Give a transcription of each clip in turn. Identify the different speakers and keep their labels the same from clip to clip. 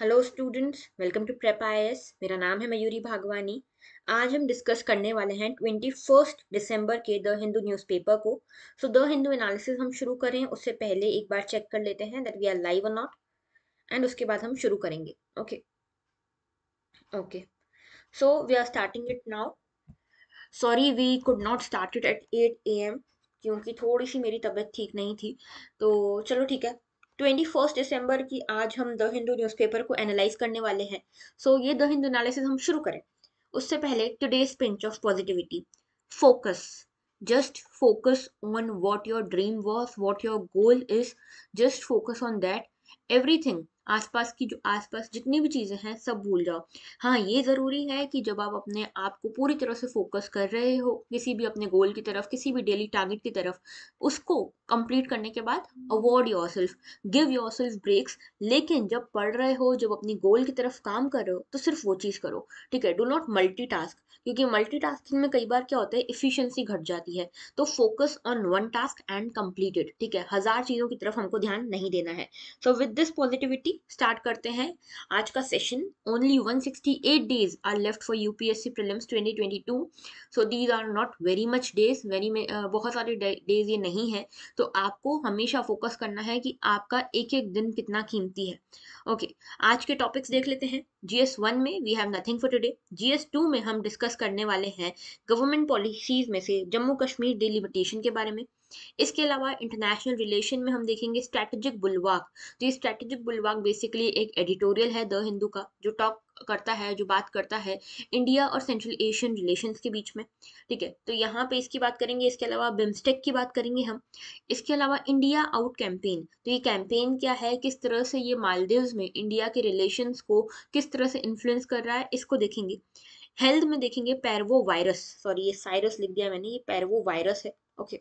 Speaker 1: Hello students welcome to Prep I मेरा नाम है मयूरी भागवानी आज हम डिस्कस करने वाले हैं ट्वेंटी फर्स्ट डिसम्बर के द हिंदू न्यूज़पेपर को सो द हिंदू एनालिसिस हम शुरू करें उससे पहले एक बार चेक कर लेते हैं दैट वी आर लाइव और नॉट एंड उसके बाद हम शुरू करेंगे okay okay so we are starting it now sorry we could not start it at eight A M क्योंकि थोड़ी सी मेरी तबीयत ठीक नहीं थी तो चलो ठीक है ट्वेंटी फर्स्ट दिसंबर की आज हम द हिंदू न्यूज़पेपर को एनालाइज करने वाले हैं सो so, ये द हिंदू एनालिसिस हम शुरू करें उससे पहले today's pinch of positivity focus just focus on what your dream was what your goal is just focus on that everything आसपास की जो आसपास जितनी भी चीज़ें हैं सब भूल जाओ हाँ ये ज़रूरी है कि जब आप अपने आप को पूरी तरह से फोकस कर रहे हो किसी भी अपने गोल की तरफ किसी भी डेली टारगेट की तरफ उसको कंप्लीट करने के बाद award yourself give yourself breaks लेकिन जब पढ़ रहे हो जब अपनी गोल की तरफ काम कर रहे हो तो सिर्फ वो चीज़ करो ठीक है डो नॉट मल्टी क्योंकि मल्टी में कई बार क्या होता है इफिशियंसी घट जाती है तो focus on one task and completed ठीक है हज़ार चीज़ों की तरफ हमको ध्यान नहीं देना है so with this positivity start करते हैं आज का session only 168 days are left for UPSC prelims 2022 so these are not very much days very बहुत सारे डेज ये नहीं है तो आपको हमेशा फोकस करना है कि आपका एक एक दिन कितना कीमती है ओके okay, आज के टॉपिक्स देख लेते हैं जीएस वन में we have nothing for today GS two में हम डिस्कस करने वाले हैं गवर्नमेंट पॉलिसीज में से जम्मू कश्मीर डिलिमिटेशन के बारे में इसके अलावा इंटरनेशनल रिलेशन में हम देखेंगे स्ट्रेटेजिक बुलवाक तो ये स्ट्रेटेजिक बुलवाक बेसिकली एक एडिटोरियल है द हिंदू का जो टॉक करता है जो बात करता है इंडिया और सेंट्रल एशियन रिलेशन के बीच में ठीक है तो यहाँ पे इसकी बात करेंगे इसके अलावा बिम्स्टेक की बात करेंगे हम इसके अलावा इंडिया आउट कैंपेन तो ये कैंपेन क्या है किस तरह से ये मालदीव्स में इंडिया के रिलेशन को किस तरह से इन्फ्लुएंस कर रहा है इसको देखेंगे हेल्थ में देखेंगे पैरवो वायरस सॉरी ये साइरस लिख दिया मैंने ये पैरवो वायरस है ओके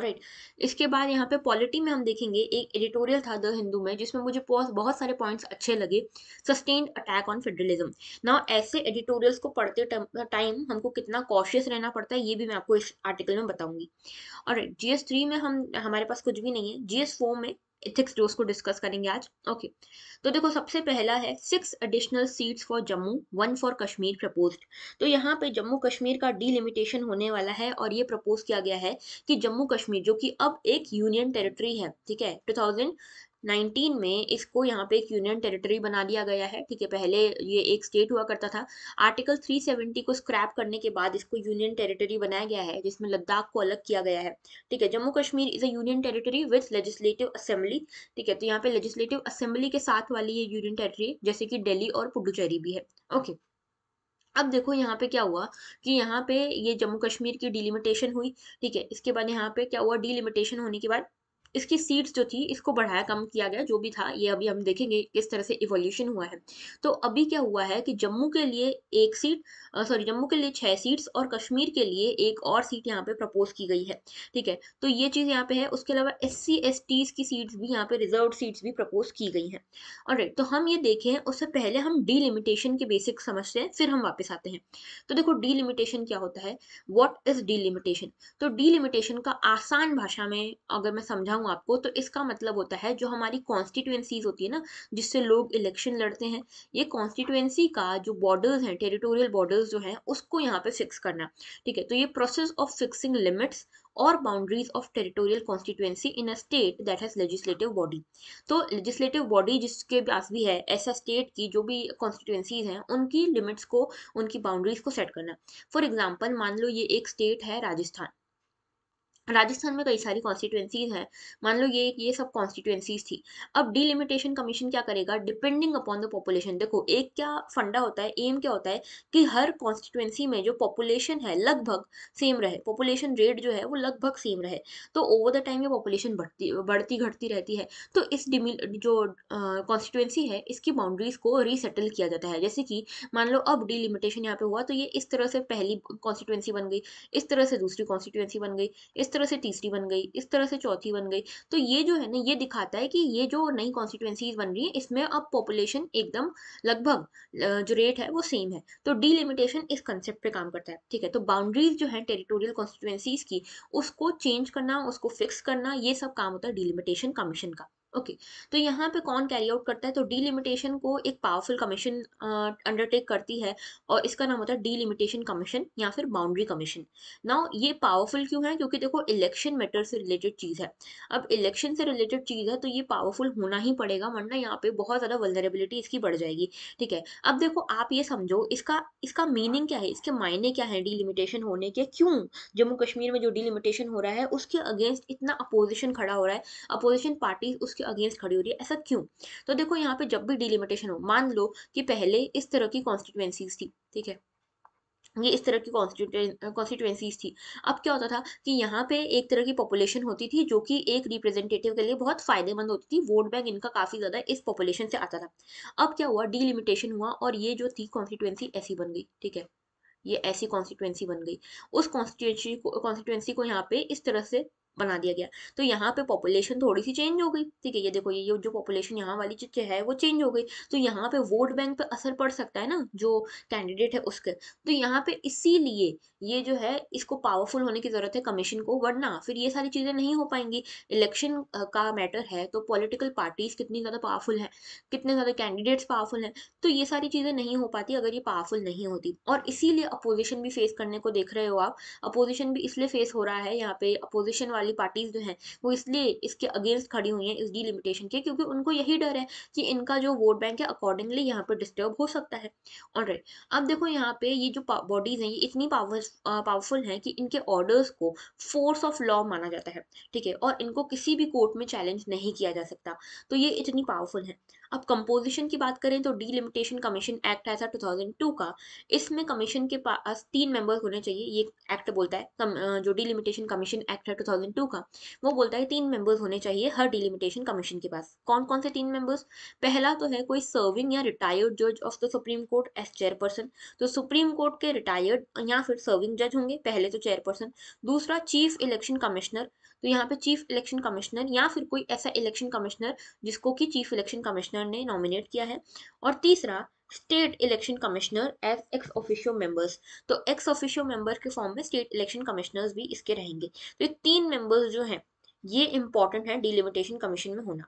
Speaker 1: राइट इसके बाद यहाँ पे पॉलिटी में हम देखेंगे एक एडिटोरियल था द हिंदू में जिसमें मुझे बहुत सारे पॉइंट्स अच्छे लगे सस्टेन्ड अटैक ऑन फेडरलिज्म ना ऐसे एडिटोरियल्स को पढ़ते टाइम हमको कितना कॉशियस रहना पड़ता है ये भी मैं आपको इस आर्टिकल में बताऊंगी और जी एस थ्री में हम हमारे पास कुछ भी नहीं है जी एस फोर में एथिक्स जो उसको डिस्कस करेंगे आज ओके तो देखो सबसे पहला है six additional seats for Jammu one for Kashmir propose तो यहाँ पे जम्मू कश्मीर का डीलिमिटेशन होने वाला है और ये प्रपोज किया गया है कि जम्मू कश्मीर जो कि अब एक यूनियन टेरिटरी है ठीक है टू थाउजेंड 19 में इसको यहाँ पे एक यूनियन टेरिटरी बना लिया गया है ठीक है पहले ये एक स्टेट हुआ करता था आर्टिकल 370 को स्क्रैप करने के बाद इसको यूनियन टेरिटरी बनाया गया है जिसमें लद्दाख को अलग किया गया है ठीक है Jammu Kashmir is a union territory with legislative assembly ठीक है तो यहाँ पे लेजिस्लेटिव असेंबली के साथ वाली ये यूनियन टेरेटरी जैसे कि डेली और पुडुचेरी भी है ओके अब देखो यहाँ पे क्या हुआ कि यहाँ पे ये जम्मू कश्मीर की डिलिमिटेशन हुई ठीक है इसके बाद यहाँ पे क्या हुआ डिलिमिटेशन होने के बाद इसकी सीड्स जो थी इसको बढ़ाया कम किया गया जो भी था ये अभी हम देखेंगे किस तरह से इवोल्यूशन हुआ है तो अभी क्या हुआ है कि जम्मू के लिए एक सीट सॉरी जम्मू के लिए छह सीट्स और कश्मीर के लिए एक और सीट यहाँ पे प्रपोज की गई है ठीक है तो ये चीज़ यहाँ पे है उसके अलावा एस सी एस टीज की सीट्स भी यहाँ पे रिजर्व सीट्स भी प्रपोज की गई हैं और right, तो हम ये देखें उससे पहले हम डीलिमिटेशन के बेसिक समझते हैं फिर हम वापस आते हैं तो देखो डीलिमिटेशन क्या होता है वॉट इज डीलिमिटेशन तो डीलिमिटेशन का आसान भाषा में अगर मैं समझाऊँ हूँ आपको तो इसका मतलब होता है जो हमारी कॉन्स्टिट्यूंसीज होती है ना जिससे लोग इलेक्शन लड़ते हैं ये कॉन्स्टिट्यूंसी का जो बॉर्डर्स हैं टेरिटोरियल बॉर्डर्स जो हैं उसको यहाँ पे फिक्स करना ठीक है तो ये प्रोसेस ऑफ फिक्सिंग लिमिट्स और boundaries of territorial constituency in a state that has legislative body तो लेजिस्लेटिव बॉडी जिसके पास भी है ऐसा स्टेट की जो भी कॉन्स्टिट्यूएंसीज हैं उनकी लिमिट्स को उनकी बाउंड्रीज को सेट करना फॉर एग्जाम्पल मान लो ये एक स्टेट है राजस्थान राजस्थान में कई तो सारी कॉन्स्टिट्यूएंसीज हैं मान लो ये ये सब कॉन्स्टिट्यूएंसीज थी अब डिलिमिटेशन कमीशन क्या करेगा डिपेंडिंग अपॉन द पॉपुलेशन देखो एक क्या फंडा होता है एम क्या होता है कि हर कॉन्स्टिट्यूएंसी में जो पॉपुलेशन है लगभग सेम रहे पॉपुलेशन रेट जो है वो लगभग सेम रहे तो ओवर द टाइम ये पॉपुलेशन बढ़ती बढ़ती घटती रहती है तो इस जो कॉन्स्टिट्यूएंसी है इसकी बाउंड्रीज को रीसेटल किया जाता है जैसे कि मान लो अब डिलिमिटेशन यहाँ पे हुआ तो ये इस तरह से पहली कॉन्स्टिट्यूएंसी बन गई इस तरह से दूसरी कॉन्स्टिट्यूएंसी बन गई इस तरह से तीसरी बन गई इस तरह से चौथी बन गई तो ये जो है ना ये दिखाता है कि ये जो नई कॉन्स्टिट्यूंसीज बन रही है इसमें अब पॉपुलेशन एकदम लगभग जो रेट है वो सेम है तो डिलिमिटेशन इस कंसेप्ट पे काम करता है ठीक है तो बाउंड्रीज जो है टेरिटोरियल कॉन्स्टिट्यूंसीज की उसको चेंज करना उसको फिक्स करना ये सब काम होता है डिलिमिटेशन कमीशन का ओके okay. तो यहाँ पे कौन कैरी आउट करता है तो डीलिमिटेशन को एक पावरफुल कमीशन अंडरटेक करती है और इसका नाम होता है डीलिमिटेशन कमीशन या फिर बाउंड्री कमीशन नाउ ये पावरफुल क्यों है क्योंकि देखो इलेक्शन मैटर से रिलेटेड चीज़ है अब इलेक्शन से रिलेटेड चीज़ है तो ये पावरफुल होना ही पड़ेगा वरना यहाँ पे बहुत ज़्यादा वल्नरेबिलिटी इसकी बढ़ जाएगी ठीक है अब देखो आप ये समझो इसका इसका मीनिंग क्या है इसके मायने क्या है डीलिमिटेशन होने के क्यों जम्मू कश्मीर में जो डीलिमिटेशन हो रहा है उसके अगेंस्ट इतना अपोजिशन खड़ा हो रहा है अपोजिशन पार्टी उसके उसके अगेंस्ट खड़ी हो रही है ऐसा क्यों तो देखो यहाँ पे जब भी डिलिमिटेशन हो मान लो कि पहले इस तरह की कॉन्स्टिट्यूएंसीज थी ठीक है ये इस तरह की कॉन्स्टिट्यूएंसीज थी अब क्या होता था कि यहाँ पे एक तरह की पॉपुलेशन होती थी जो कि एक रिप्रेजेंटेटिव के लिए बहुत फायदेमंद होती थी वोट बैंक इनका काफ़ी ज़्यादा इस पॉपुलेशन से आता था अब क्या हुआ डिलिमिटेशन हुआ और ये जो थी कॉन्स्टिट्यूएंसी ऐसी बन गई ठीक है ये ऐसी कॉन्स्टिट्यूएंसी बन गई उस कॉन्स्टिट्यूएंसी को कॉन्स्टिट्यूएंसी को यहाँ पे इस तरह से बना दिया गया तो यहाँ पे पॉपुलेशन थोड़ी सी चेंज हो गई ठीक है ये देखो ये जो पॉपुलेशन यहाँ वाली जो है वो चेंज हो गई तो यहाँ पे वोट बैंक पे असर पड़ सकता है ना जो कैंडिडेट है उसके तो यहाँ पे इसीलिए ये जो है इसको पावरफुल होने की ज़रूरत है कमीशन को वरना फिर ये सारी चीज़ें नहीं हो पाएंगी इलेक्शन का मैटर है तो पोलिटिकल पार्टीज़ कितनी ज़्यादा पावरफुल है कितने ज़्यादा कैंडिडेट्स पावरफुल हैं तो ये सारी चीज़ें नहीं हो पाती अगर ये पावरफुल नहीं होती और इसीलिए अपोजिशन भी फेस करने को देख रहे हो आप अपोजिशन भी इसलिए फेस हो रहा है यहाँ पे अपोजिशन वाले वाली पार्टीज जो हैं वो इसलिए इसके अगेंस्ट खड़ी हुई हैं इस डिलिमिटेशन के क्योंकि उनको यही डर है कि इनका जो वोट बैंक है अकॉर्डिंगली यहाँ पर डिस्टर्ब हो सकता है और right. अब देखो यहाँ पे ये जो बॉडीज हैं ये इतनी पावर पावरफुल हैं कि इनके ऑर्डर्स को फोर्स ऑफ लॉ माना जाता है ठीक है और इनको किसी भी कोर्ट में चैलेंज नहीं किया जा सकता तो ये इतनी पावरफुल है अब कंपोजिशन की बात करें तो डीलिमिटेशन कमीशन एक्ट है थाउजेंड टू का इसमें कमीशन के पास तीन मेंबर्स होने चाहिए ये एक्ट बोलता है जो डीलिमिटेशन कमीशन एक्ट है टू का वो बोलता है तीन मेंबर्स होने चाहिए हर डीलिमिटेशन कमीशन के पास कौन कौन से तीन मेंबर्स पहला तो है कोई सर्विंग या रिटायर्ड जज of the supreme court as chairperson तो सुप्रीम कोर्ट के रिटायर्ड या फिर सर्विंग जज होंगे पहले तो चेयरपर्सन दूसरा चीफ इलेक्शन कमिश्नर तो यहाँ पे चीफ इलेक्शन कमिश्नर या फिर कोई ऐसा इलेक्शन कमिश्नर जिसको कि चीफ इलेक्शन कमिश्नर ने नॉमिनेट किया है और तीसरा state election commissioner as ex officio members तो एक्स ऑफिशियो मेंबर के फॉर्म में स्टेट इलेक्शन कमिश्नर्स भी इसके रहेंगे तो ये तीन मेंबर्स जो हैं ये इंपॉर्टेंट है डिलिमिटेशन कमीशन में होना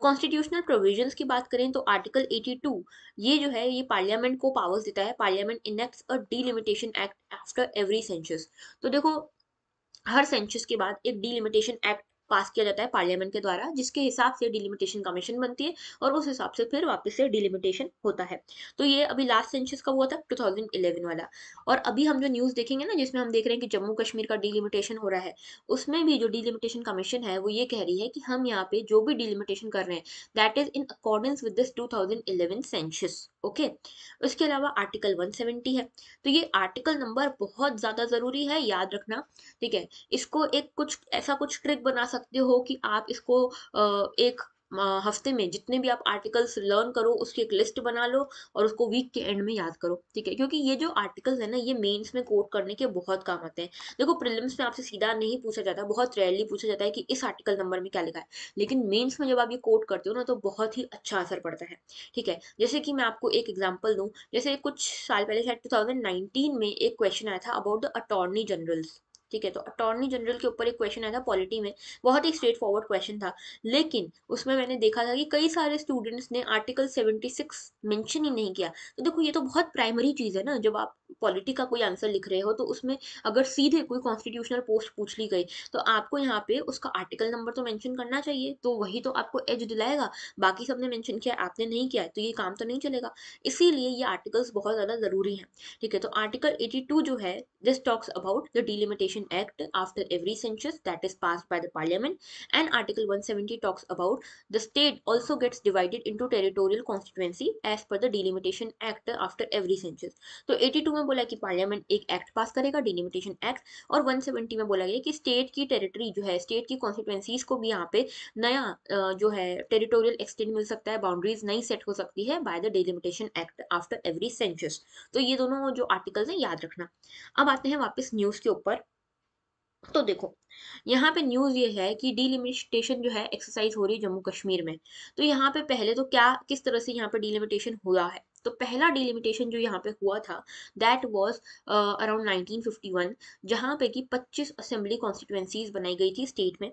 Speaker 1: कॉन्स्टिट्यूशनल प्रोविजन की बात करें तो आर्टिकल 82 ये जो है ये पार्लियामेंट को पावर्स देता है parliament enacts a delimitation act after every census तो देखो हर सेंचुरी के बाद एक डीलिमिटेशन एक्ट पास किया जाता है पार्लियामेंट के द्वारा जिसके हिसाब से डिलिमिटेशन कमीशन बनती है और उस हिसाब से फिर वापस से डिलिमिटेशन होता है तो ये अभी लास्ट सेंशस का हुआ था 2011 वाला और अभी हम जो न्यूज़ देखेंगे ना जिसमें हम देख रहे हैं कि जम्मू कश्मीर का डिलिमिटेशन हो रहा है उसमें भी जो डिलिमिटेशन कमीशन है वो ये कह रही है कि हम यहाँ पे जो भी डिलिमिटेशन कर रहे हैं that is in accordance with this 2011 census okay उसके अलावा आर्टिकल सेवेंटी है तो ये आर्टिकल नंबर बहुत ज़्यादा ज़रूरी है याद रखना ठीक है इसको एक कुछ ऐसा कुछ ट्रिक बना सकते हो कि आप इसको एक हफ्ते में जितने भी आप आर्टिकल्स लर्न करो उसकी एक लिस्ट बना लो और उसको वीक के एंड में याद करो ठीक है क्योंकि ये जो आर्टिकल्स है ना ये मेंस में कोट करने के बहुत काम आते हैं देखो प्रिलिम्स में आपसे सीधा नहीं पूछा जाता बहुत रेयरली पूछा जाता है कि इस आर्टिकल नंबर में क्या लिखा है लेकिन मेन्स में जब आप ये कोट करते हो ना तो बहुत ही अच्छा असर पड़ता है ठीक है जैसे कि मैं आपको एक एग्जाम्पल दूँ जैसे कुछ साल पहले शायद टू में एक क्वेश्चन आया था अबाउट द अटॉर्नी जनरल्स ठीक है तो अटॉर्नी जनरल के ऊपर एक क्वेश्चन आया था पॉलिटी में बहुत ही स्ट्रेट फॉरवर्ड क्वेश्चन था लेकिन उसमें मैंने देखा था कि कई सारे स्टूडेंट्स ने आर्टिकल सेवेंटी सिक्स मेंशन ही नहीं किया तो देखो ये तो बहुत प्राइमरी चीज़ है ना जब आप पॉलिटी का कोई आंसर लिख रहे हो तो उसमें अगर सीधे कोई कॉन्स्टिट्यूशनल पोस्ट पूछ ली गई तो आपको यहाँ पे उसका आर्टिकल नंबर तो मैंशन करना चाहिए तो वही तो आपको एज दिलाएगा बाकी सबने मैंशन किया आपने नहीं किया तो ये काम तो नहीं चलेगा इसीलिए ये आर्टिकल्स बहुत ज़्यादा ज़रूरी हैं ठीक है तो आर्टिकल टू जो है just talks about the delimitation an act after every census that is passed by the parliament and article 170 talks about the state also gets divided into territorial constituency as per the delimitation act after every census so 82 में बोला कि parliament एक act pass करेगा delimitation act और 170 में बोला गया कि स्टेट की टेरिटरी जो है स्टेट की कॉन्स्टिट्यूंसीज को भी यहाँ पे नया जो है territorial extent मिल सकता है boundaries नई set हो सकती है by the delimitation act after every census तो ये दोनों जो articles हैं याद रखना अब आते हैं वापस न्यूज़ के ऊपर तो देखो यहाँ पे न्यूज़ ये है कि डिलिमिटेशन जो है एक्सरसाइज हो रही है जम्मू कश्मीर में तो यहाँ पे पहले तो क्या किस तरह से यहाँ पे डिलिमिटेशन हुआ है तो पहला डिलिमिटेशन जो यहाँ पे हुआ था दैट वाज अराउंड 1951 जहाँ पे कि 25 असेंबली कॉन्स्टिट्युएंसीज बनाई गई थी स्टेट में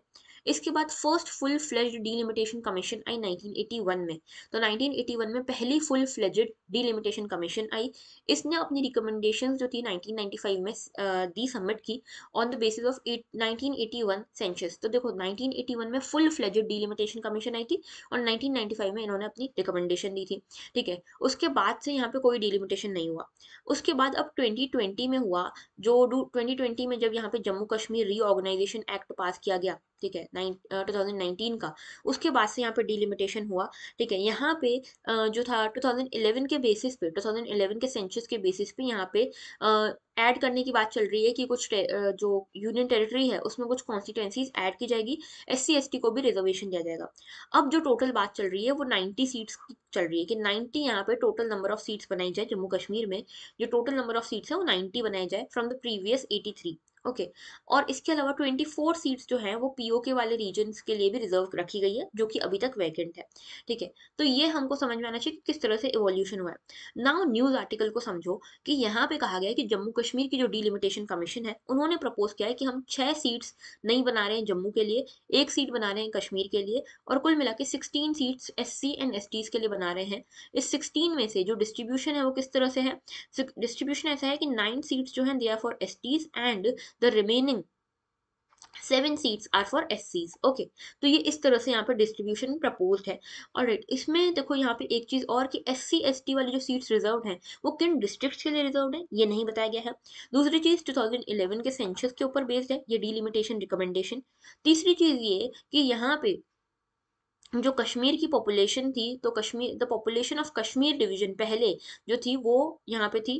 Speaker 1: इसके बाद first full fledge delimitation commission आई 1981 में तो 1981 में पहली फुल फ्लेजेड डिलिमिटेशन कमीशन आई इसने अपनी रिकमेंडेशन जो थी 1995 में दी सबमिट की on the basis of 1981 census तो देखो 1981 में फुल फ्लेजेड डीलिमिटेशन कमीशन आई थी और 1995 में इन्होंने अपनी रिकमेंडेशन दी थी ठीक है उसके बाद से यहाँ पे कोई डिलिमिटेशन नहीं हुआ उसके बाद अब 2020 में हुआ जो 2020 में जब यहाँ पे Jammu Kashmir reorganisation act pass किया गया ठीक है नाइन टू थाउजेंड नाइनटीन का उसके बाद से यहाँ पे डिलिमिटेशन हुआ ठीक है यहाँ पे uh, जो था टू थाउजेंड इलेवन के बेसिस पे टू थाउजेंड इलेवन के सेंचुस के बेसिस पे यहाँ पे ऐड uh, करने की बात चल रही है कि कुछ uh, जो यूनियन टेरिटरी है उसमें कुछ कॉन्स्टिट्यूंसीज ऐड की जाएगी एस सी को भी रिजर्वेशन दिया जाएगा अब जो टोटल बात चल रही है वो नाइन्टी सीट्स की चल रही है कि नाइन्टी यहाँ पे टोटल नंबर ऑफ सीट्स बनाई जाए जम्मू कश्मीर में जो टोटल नंबर ऑफ सीट्स है वो नाइन्टी बनाई जाए from the previous eighty three okay okay. और इसके अलावा 24 सीट्स जो हैं वो पीओके वाले रीजन के लिए भी रिजर्व रखी गई है जो कि अभी तक वैकेंट है ठीक है तो ये हमको समझ में आना चाहिए कि किस तरह से इवोल्यूशन हुआ है नाउ न्यूज आर्टिकल को समझो कि यहाँ पे कहा गया है कि जम्मू कश्मीर की जो डिलिमिटेशन कमीशन है उन्होंने प्रपोज किया है कि हम छह सीट्स नहीं बना रहे हैं जम्मू के लिए एक सीट बना रहे हैं कश्मीर के लिए और कुल मिला के sixteen seats S C and S के लिए बना रहे हैं इस सिक्सटीन में से जो डिस्ट्रीब्यूशन है वो किस तरह से है डिस्ट्रीब्यूशन ऐसा है कि नाइन सीट्स जो है they are for S and the remaining seven seats are for S Cs okay तो ये इस तरह से यहाँ पर डिस्ट्रीब्यूशन प्रपोज है और राइट right, इसमें देखो यहाँ पे एक चीज़ और कि एस सी एस टी वाली जो सीट्स रिजर्व हैं वो किन डिस्ट्रिक्ट के लिए रिजर्व है ये नहीं बताया गया है दूसरी चीज़ 2011 के सेंसस के ऊपर बेस्ड है ये डीलिमिटेशन रिकमेंडेशन तीसरी चीज़ ये कि यहाँ पे जो कश्मीर की पॉपुलेशन थी तो Kashmir the population of Kashmir division पहले जो थी वो यहाँ पे थी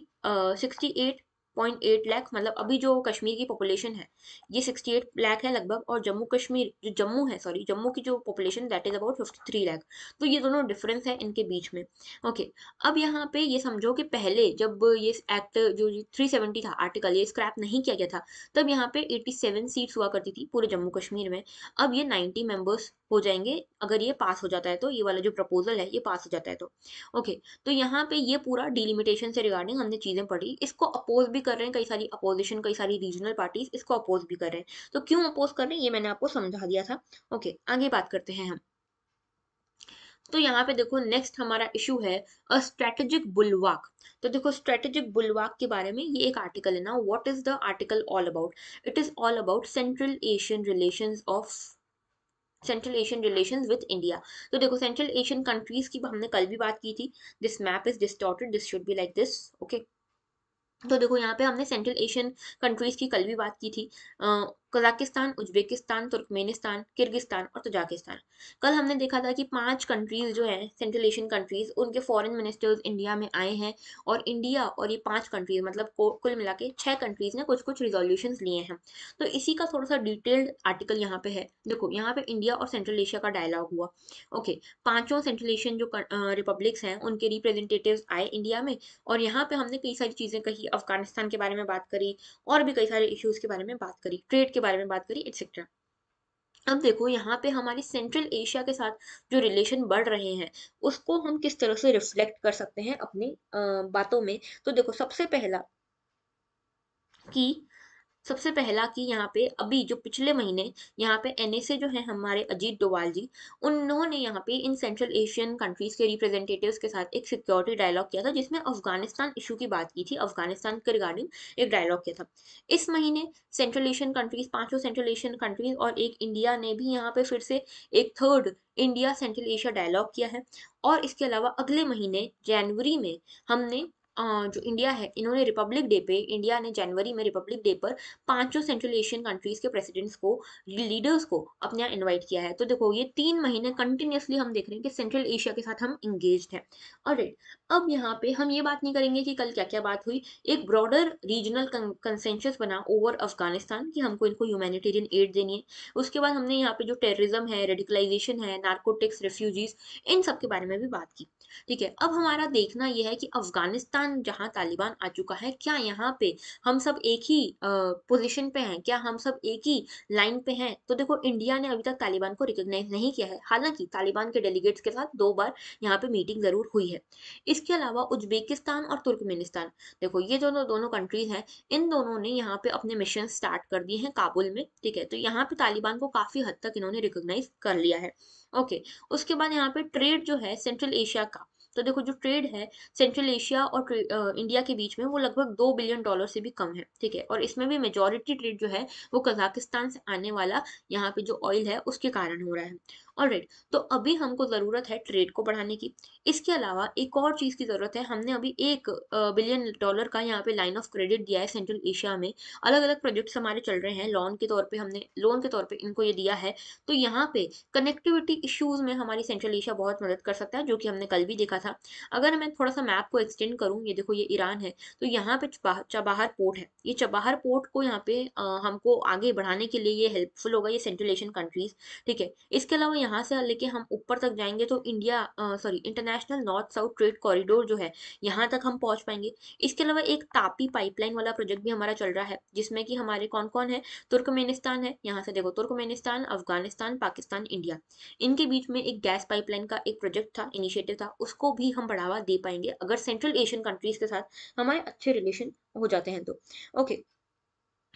Speaker 1: सिक्सटी एट पॉइंट लाख मतलब अभी जो कश्मीर की पॉपुलेशन है ये 68 लाख है लगभग और जम्मू कश्मीर जो जम्मू है सॉरी जम्मू की जो population that is about 53 lakh तो ये दोनों डिफरेंस है इनके बीच में ओके अब यहाँ पे ये समझो कि पहले जब ये एक्ट जो थ्री सेवेंटी था आर्टिकल ये स्क्रैप नहीं किया गया था तब यहाँ पे एटी सीट्स हुआ करती थी पूरे जम्मू कश्मीर में अब ये नाइन्टी मेंबर्स हो जाएंगे अगर ये पास हो जाता है तो ये वाला जो प्रपोजल है ये पास हो जाता है तो ओके तो यहाँ पे ये पूरा डिलिमिटेशन से रिगार्डिंग हमने चीज़ें पढ़ी इसको अपोज भी कर रहे हैं कई सारी अपोजिशन कई सारी रीजनल पार्टीज इसको अपोज भी कर रहे हैं तो क्यों अपोज कर रहे हैं ये मैंने आपको समझा दिया था ओके आगे बात करते हैं हम तो यहाँ पे देखो नेक्स्ट हमारा इशू है अ स्ट्रेटेजिक बुलवाक तो देखो स्ट्रेटेजिक बुलवाक के बारे में ये एक आर्टिकल है ना what is the article all about it is all about central Asian relations of central Asian relation with India तो देखो सेंट्रल एशियन कंट्रीज की हमने कल भी बात की थी this map is distorted this should be like this okay तो देखो यहाँ पे हमने सेंट्रल एशियन कंट्रीज की कल भी बात की थी कजाकिस्तान उज्बेकिस्तान तुर्कमेनिस्तान किर्गिस्तान और तजाकिस्तान कल हमने देखा था कि पांच कंट्रीज जो हैं सेंट्रल एशियन कंट्रीज उनके फॉरेन मिनिस्टर्स इंडिया में आए हैं और इंडिया और ये पांच कंट्रीज मतलब कुल मिला के छः कंट्रीज ने कुछ कुछ रिजोल्यूशन लिए हैं तो इसी का थोड़ा सा डिटेल्ड आर्टिकल यहाँ पे है देखो यहाँ पे इंडिया और सेंट्रल एशिया का डायलॉग हुआ ओके पाँचों सेंट्रल एशियन जो रिपब्लिक्स हैं उनके रिप्रेजेंटेटिव आए इंडिया में और यहाँ पे हमने कई सारी चीज़ें कही अफगानिस्तान के बारे में बात करी और भी कई सारे इश्यूज़ के बारे में बात करी ट्रेड के बारे में बात करी एक्सेट्रा अब देखो यहाँ पे हमारी सेंट्रल एशिया के साथ जो रिलेशन बढ़ रहे हैं उसको हम किस तरह से रिफ्लेक्ट कर सकते हैं अपनी बातों में तो देखो सबसे पहला कि सबसे पहला कि यहाँ पे अभी जो पिछले महीने यहाँ पे एन जो है हमारे अजीत डोवाल जी उन्होंने यहाँ पे इन सेंट्रल एशियन कंट्रीज के रिप्रेजेंटेटिव्स के साथ एक सिक्योरिटी डायलॉग किया था जिसमें अफगानिस्तान इशू की बात की थी अफगानिस्तान के रिगार्डिंग एक डायलॉग किया था इस महीने सेंट्रल एशियन कंट्रीज पांचों सेंट्रल एशियन कंट्रीज और एक इंडिया ने भी यहाँ पे फिर से एक third India central Asia dialogue किया है और इसके अलावा अगले महीने जनवरी में हमने जो इंडिया है इन्होंने रिपब्लिक डे पे इंडिया ने जनवरी में रिपब्लिक डे पर पांचों सेंट्रल एशियन कंट्रीज के प्रेसिडेंट्स को लीडर्स को अपने यहाँ इन्वाइट किया है तो देखो ये तीन महीने कंटिन्यूसली हम देख रहे हैं कि सेंट्रल एशिया के साथ हम इंगेज हैं और अब यहाँ पे हम ये बात नहीं करेंगे कि कल क्या क्या बात हुई एक ब्रॉडर रीजनल कंसेंशस बना ओवर अफगानिस्तान कि हमको इनको ह्यूमैनिटेरियन एड देनी है उसके बाद हमने यहाँ पे जो टेररिज्म है रेडिकलाइजेशन है नार्कोटिक्स रेफ्यूजीज इन सब के बारे में भी बात की ठीक है अब हमारा देखना यह है कि अफगानिस्तान जहाँ तालिबान आ चुका है क्या यहाँ पे हम सब एक ही पोजीशन पे हैं क्या हम सब एक ही लाइन पे हैं तो देखो इंडिया ने अभी तक तालिबान को रिकग्नाइज नहीं किया है हालांकि तालिबान के डेलीगेट्स के साथ दो बार यहाँ पे मीटिंग जरूर हुई है इसके अलावा उज्बेकिस्तान और तुर्कमेनिस्तान देखो ये दोनों दोनों कंट्रीज हैं इन दोनों ने यहाँ पे अपने मिशन स्टार्ट कर दिए हैं काबुल में ठीक है तो यहाँ पे तालिबान को काफी हद तक इन्होंने रिकोगनाइज कर लिया है ओके उसके बाद यहाँ पे ट्रेड जो है सेंट्रल एशिया का तो देखो जो ट्रेड है सेंट्रल एशिया और इंडिया के बीच में वो लगभग दो बिलियन डॉलर से भी कम है ठीक है और इसमें भी मेजोरिटी ट्रेड जो है वो कजाकिस्तान से आने वाला यहाँ पे जो ऑयल है उसके कारण हो रहा है right, तो अभी हमको ज़रूरत है ट्रेड को बढ़ाने की इसके अलावा एक और चीज़ की ज़रूरत है हमने अभी एक बिलियन डॉलर का यहाँ पे लाइन ऑफ क्रेडिट दिया है सेंट्रल एशिया में अलग अलग प्रोजेक्ट्स हमारे चल रहे हैं लोन के तौर पे हमने लोन के तौर पे इनको ये दिया है तो यहाँ पे कनेक्टिविटी इश्यूज़ में हमारी सेंट्रल एशिया बहुत मदद कर सकता है जो कि हमने कल भी देखा था अगर मैं थोड़ा सा मैप को एक्सटेंड करूँ ये देखो ये ईरान है तो यहाँ पे चबाहर पोर्ट है ये चबाहर पोर्ट को यहाँ पे हमको आगे बढ़ाने के लिए ये हेल्पफुल होगा ये सेंट्रल एशियन कंट्रीज ठीक है इसके अलावा यहाँ से लेके हम ऊपर तक जाएंगे तो India sorry international north south trade corridor जो है यहाँ तक हम पहुँच पाएंगे इसके अलावा एक तापी पाइपलाइन वाला प्रोजेक्ट भी हमारा चल रहा है जिसमें कि हमारे कौन कौन है तुर्कमेनिस्तान है यहाँ से देखो तुर्कमेनिस्तान अफगानिस्तान पाकिस्तान इंडिया इनके बीच में एक गैस पाइपलाइन का एक प्रोजेक्ट था इनिशिएटिव था उसको भी हम बढ़ावा दे पाएंगे अगर सेंट्रल एशियन कंट्रीज के साथ हमारे अच्छे रिलेशन हो जाते हैं तो ओके okay.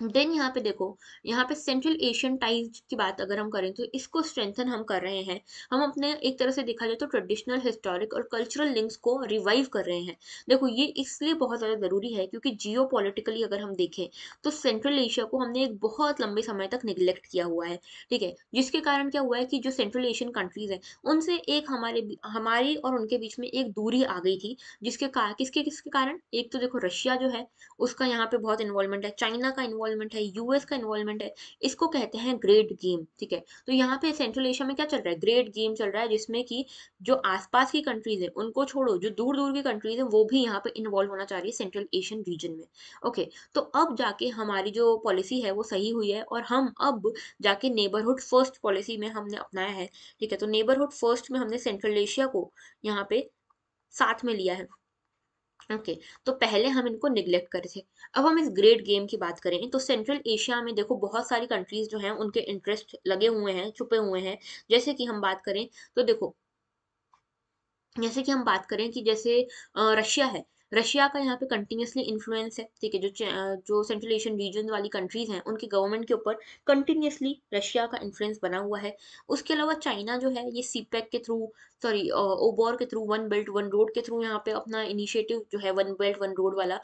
Speaker 1: देन यहाँ पे देखो यहाँ पे सेंट्रल एशियन टाइज की बात अगर हम करें तो इसको स्ट्रेंथन हम कर रहे हैं हम अपने एक तरह से देखा जाए तो ट्रेडिशनल हिस्टोरिक और कल्चरल लिंक्स को रिवाइव कर रहे हैं देखो ये इसलिए बहुत ज़्यादा ज़रूरी है क्योंकि जियो अगर हम देखें तो सेंट्रल एशिया को हमने एक बहुत लंबे समय तक निगलेक्ट किया हुआ है ठीक है जिसके कारण क्या हुआ है कि जो सेंट्रल एशियन कंट्रीज़ हैं उनसे एक हमारे हमारी और उनके बीच में एक दूरी आ गई थी जिसके किसके किसके कारण एक तो देखो रशिया जो है उसका यहाँ पे बहुत इन्वॉल्वमेंट है चाइना का इन्वॉल्वमेंट है यूएस का इन्वॉल्वमेंट है इसको कहते हैं ग्रेट गेम ठीक है तो यहाँ पे सेंट्रल एशिया में क्या चल रहा है ग्रेट गेम चल रहा है जिसमें कि जो आसपास की कंट्रीज है उनको छोड़ो जो दूर दूर की कंट्रीज है वो भी यहाँ पे इन्वॉल्व होना चाह रही है सेंट्रल एशियन रीजन में ओके तो अब जाके हमारी जो पॉलिसी है वो सही हुई है और हम अब जाके नेबरहुड फर्स्ट पॉलिसी में हमने अपनाया है ठीक है तो नेबरहुड फर्स्ट में हमने सेंट्रल एशिया को यहाँ पे साथ में लिया है ओके okay, तो पहले हम इनको निग्लेक्ट करे थे अब हम इस ग्रेट गेम की बात करें तो सेंट्रल एशिया में देखो बहुत सारी कंट्रीज जो हैं उनके इंटरेस्ट लगे हुए हैं छुपे हुए हैं जैसे कि हम बात करें तो देखो जैसे कि हम बात करें कि जैसे रशिया है रशिया का यहाँ पे कंटिन्यूसली इन्फ्लुएंस है ठीक है जो जो सेंट्रल एशियन रीजन वाली कंट्रीज हैं उनके गवर्नमेंट के ऊपर कंटिन्यूसली रशिया का इन्फ्लुएंस बना हुआ है उसके अलावा चाइना जो है ये सीपैक e के थ्रू सॉरी ओबोर के through one belt one road के थ्रू यहाँ पे अपना इनिशिएटिव जो है वन बेल्ट वन रोड वाला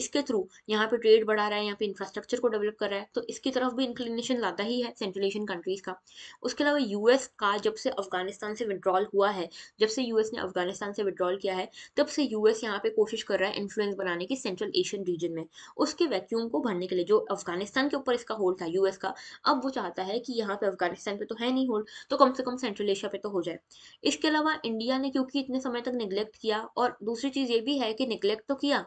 Speaker 1: इसके थ्रू यहाँ पे ट्रेड बढ़ा रहा है यहाँ पे इंफ्रास्ट्रक्चर को डेवलप कर रहा है तो इसकी तरफ भी इंक्लिनेशन लाता ही है सेंट्रल एशियन कंट्रीज़ का उसके अलावा यूएस का जब से अफगानिस्तान से विड्रॉल हुआ है जब से यूएस ने अफगानिस्तान से विड्रॉल किया है तब से यूएस यहाँ पे कोशिश कर रहा है इन्फ्लुएंस बनाने की सेंट्रल एशियन रीजन में उसके वैक्यूम को भरने के लिए जो अफगानिस्तान के ऊपर इसका होल्ड था यूएस का अब वो चाहता है कि यहाँ पे अफगानिस्तान पे तो है नहीं होल्ड तो कम से कम सेंट्रल एशिया पे तो हो जाए इसके अलावा इंडिया ने क्योंकि इतने समय तक निग्लेक्ट किया और दूसरी चीज़ ये भी है कि निग्लेक्ट तो किया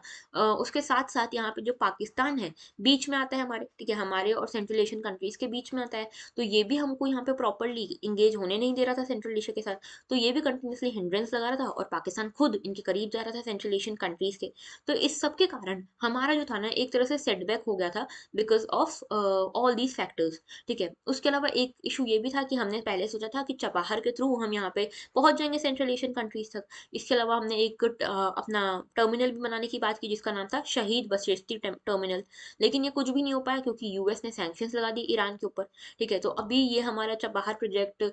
Speaker 1: उसके साथ साथ यहाँ पे जो पाकिस्तान है बीच में आता है हमारे ठीक है हमारे और सेंट्रल एशियन कंट्रीज के बीच में आता है तो ये भी हमको यहाँ पे प्रॉपरली इंगेज होने नहीं दे रहा था सेंट्रल एशिया के साथ तो ये भी कंटिन्यूसली हिंड्रेंस लगा रहा था और पाकिस्तान खुद इनके करीब जा रहा था सेंट्रल एशियन कंट्रीज के तो इस सब के कारण हमारा जो था ना एक तरह से सेटबैक हो गया था because of all these factors ठीक है उसके अलावा एक इशू ये भी था कि हमने पहले सोचा था कि चपाहर के थ्रू हम यहाँ पे पहुंच जाएंगे सेंट्रल एशियन कंट्रीज तक इसके अलावा हमने एक uh, अपना टर्मिनल भी बनाने की बात की जिसका नाम था शहीद बशेस्ती टर्मिनल लेकिन ये कुछ भी नहीं हो पाया क्योंकि यूएस ने सैंक्शंस लगा दी ईरान के ऊपर ठीक है तो अभी ये हमारा चबाहर प्रोजेक्ट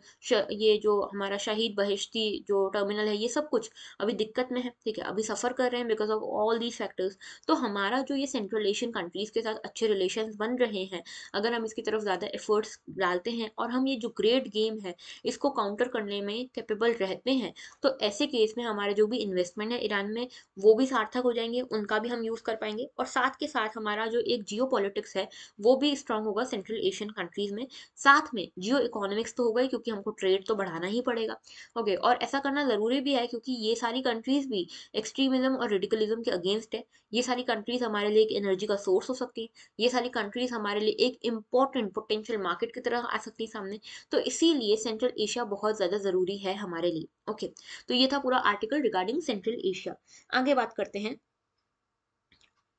Speaker 1: ये जो हमारा शहीद बहिश्ती जो टर्मिनल है ये सब कुछ अभी दिक्कत में है ठीक है अभी सफ़र कर रहे रहे हैं because of all these factors तो हमारा जो ये सेंट्रल एशियन कंट्रीज़ के साथ अच्छे रिलेशन बन रहे हैं अगर हम इसकी तरफ ज़्यादा एफर्ट्स डालते हैं और हम ये जो ग्रेट गेम है इसको काउंटर करने में कैपेबल रहते हैं तो ऐसे केस में हमारे जो भी इन्वेस्टमेंट है ईरान में वो भी सार्थक हो जाएंगे उनका भी हम यूज़ कर पाएंगे और साथ के साथ हमारा जो एक जियो है वो भी स्ट्रांग होगा सेंट्रल एशियन कंट्रीज़ में साथ में जियो इकोनॉमिक्स तो होगा ही क्योंकि हमको ट्रेड तो बढ़ाना ही पड़ेगा ओके और ऐसा करना ज़रूरी भी है क्योंकि ये सारी कंट्रीज़ भी एक्सट्रीमिज्म और और रेडिकलिज्म के अगेंस्ट है ये सारी कंट्रीज हमारे लिए एक एनर्जी का सोर्स हो सकती है ये सारी कंट्रीज हमारे लिए एक इम्पॉर्टेंट पोटेंशियल मार्केट की तरह आ सकती है सामने तो इसीलिए सेंट्रल एशिया बहुत ज़्यादा ज़रूरी है हमारे लिए ओके तो ये था पूरा आर्टिकल रिगार्डिंग सेंट्रल एशिया आगे बात करते हैं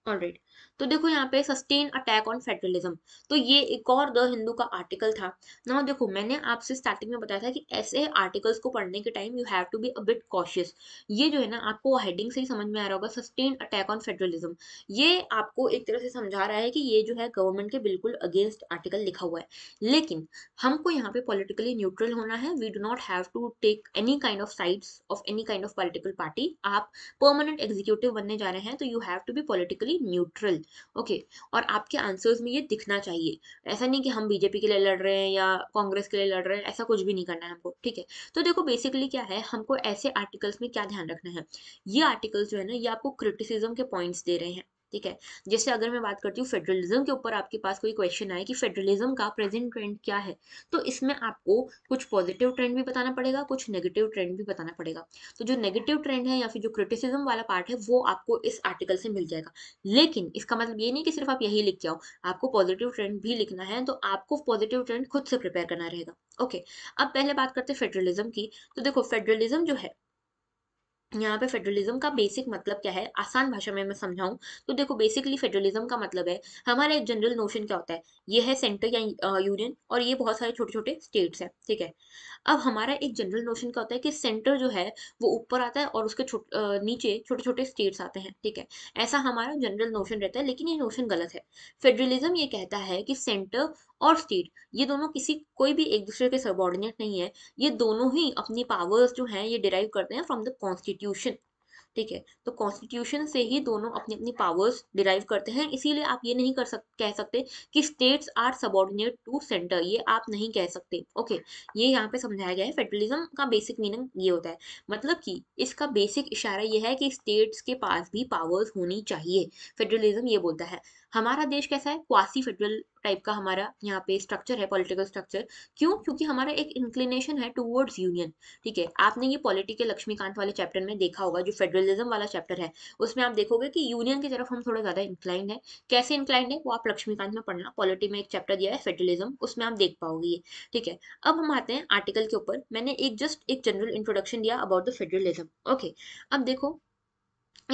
Speaker 1: तो देखो यहाँ पे सस्टेन अटैक ऑन फेडरलिज्म तो ये एक और द हिंदू का आर्टिकल था ना देखो मैंने आपसे स्टार्टिंग में बताया था कि ऐसे आर्टिकल्स को पढ़ने के time you have to be a bit cautious ये जो है ना आपको हेडिंग से ही समझ में आ रहा होगा सस्टेन अटैक ऑन फेडरलिज्म ये आपको एक तरह से समझा रहा है कि ये जो है गवर्नमेंट के बिल्कुल अगेंस्ट आर्टिकल लिखा हुआ है लेकिन हमको यहाँ पे पॉलिटिकली न्यूट्रल होना है we do not have to take any kind of side of any kind of political party आप परमानेंट एग्जीक्यूटिव बनने जा रहे हैं तो you have to be politically politically neutral okay और आपके आंसर्स में ये दिखना चाहिए ऐसा नहीं कि हम बीजेपी के लिए लड़ रहे हैं या कांग्रेस के लिए लड़ रहे हैं ऐसा कुछ भी नहीं करना है हमको ठीक है तो देखो बेसिकली क्या है हमको ऐसे आर्टिकल्स में क्या ध्यान रखना है ये आर्टिकल्स जो है ना ये आपको क्रिटिसिज्म के पॉइंट्स दे रहे हैं ठीक है जैसे अगर मैं बात करती हूँ फेडरलिज्म के ऊपर आपके पास कोई क्वेश्चन आए कि फेडरलिज्म का प्रेजेंट ट्रेंड क्या है तो इसमें आपको कुछ पॉजिटिव ट्रेंड भी बताना पड़ेगा कुछ नेगेटिव ट्रेंड भी बताना पड़ेगा तो जो नेगेटिव ट्रेंड है या फिर जो क्रिटिसिज्म वाला पार्ट है वो आपको इस आर्टिकल से मिल जाएगा लेकिन इसका मतलब ये नहीं कि सिर्फ आप यही लिख के आओ आपको पॉजिटिव ट्रेंड भी लिखना है तो आपको पॉजिटिव ट्रेंड खुद से प्रिपेयर करना रहेगा ओके अब पहले बात करते हैं फेडरलिज्म की तो देखो फेडरलिज्म जो है यहाँ पे फेडरलिज्म का बेसिक मतलब क्या है आसान भाषा में मैं समझाऊं तो देखो बेसिकली फेडरलिज्म का मतलब है हमारा एक जनरल नोशन क्या होता है ये है सेंटर या यूनियन और ये बहुत सारे छोटे छोटे स्टेट्स हैं ठीक है अब हमारा एक जनरल नोशन क्या होता है कि सेंटर जो है वो ऊपर आता है और उसके छो, नीचे छोटे छोटे स्टेट्स आते हैं ठीक है ऐसा हमारा जनरल नोशन रहता है लेकिन ये नोशन गलत है फेडरलिज्म ये कहता है कि सेंटर और स्टेट ये दोनों किसी कोई भी एक दूसरे के सबॉर्डिनेट नहीं है ये दोनों ही अपनी पावर्स जो है ये डिराइव करते हैं फ्रॉम द कॉन्स्टिट्यूशन कॉन्स्टिट्यूशन ठीक है तो कॉन्स्टिट्यूशन से ही दोनों अपनी अपनी पावर्स डिराइव करते हैं इसीलिए आप ये नहीं कर सक कह सकते कि states are subordinate to centre ये आप नहीं कह सकते ओके ये यहाँ पे समझाया गया है फेडरलिज्म का बेसिक मीनिंग ये होता है मतलब कि इसका बेसिक इशारा यह है कि स्टेट्स के पास भी पावर्स होनी चाहिए फेडरलिज्म ये बोलता है हमारा देश कैसा है क्वासी फेडरल टाइप का हमारा यहाँ पे स्ट्रक्चर है पॉलिटिकल स्ट्रक्चर क्यों क्योंकि हमारा एक इंक्लिनेशन है टुवर्ड्स यूनियन ठीक है आपने ये पॉलिटिकल लक्ष्मीकांत वाले चैप्टर में देखा होगा जो फेडरलिज्म वाला चैप्टर है उसमें आप देखोगे कि यूनियन की तरफ हम थोड़ा ज़्यादा इंक्लाइंड है कैसे इंक्लाइंड है वो आप लक्ष्मीकांत में पढ़ना पॉलिटी में एक चैप्टर दिया है फेडरलिज्म उसमें आप देख पाओगे ये ठीक है अब हम आते हैं आर्टिकल के ऊपर मैंने एक जस्ट एक जनरल इंट्रोडक्शन दिया अबाउट द फेडरलिज्म ओके अब देखो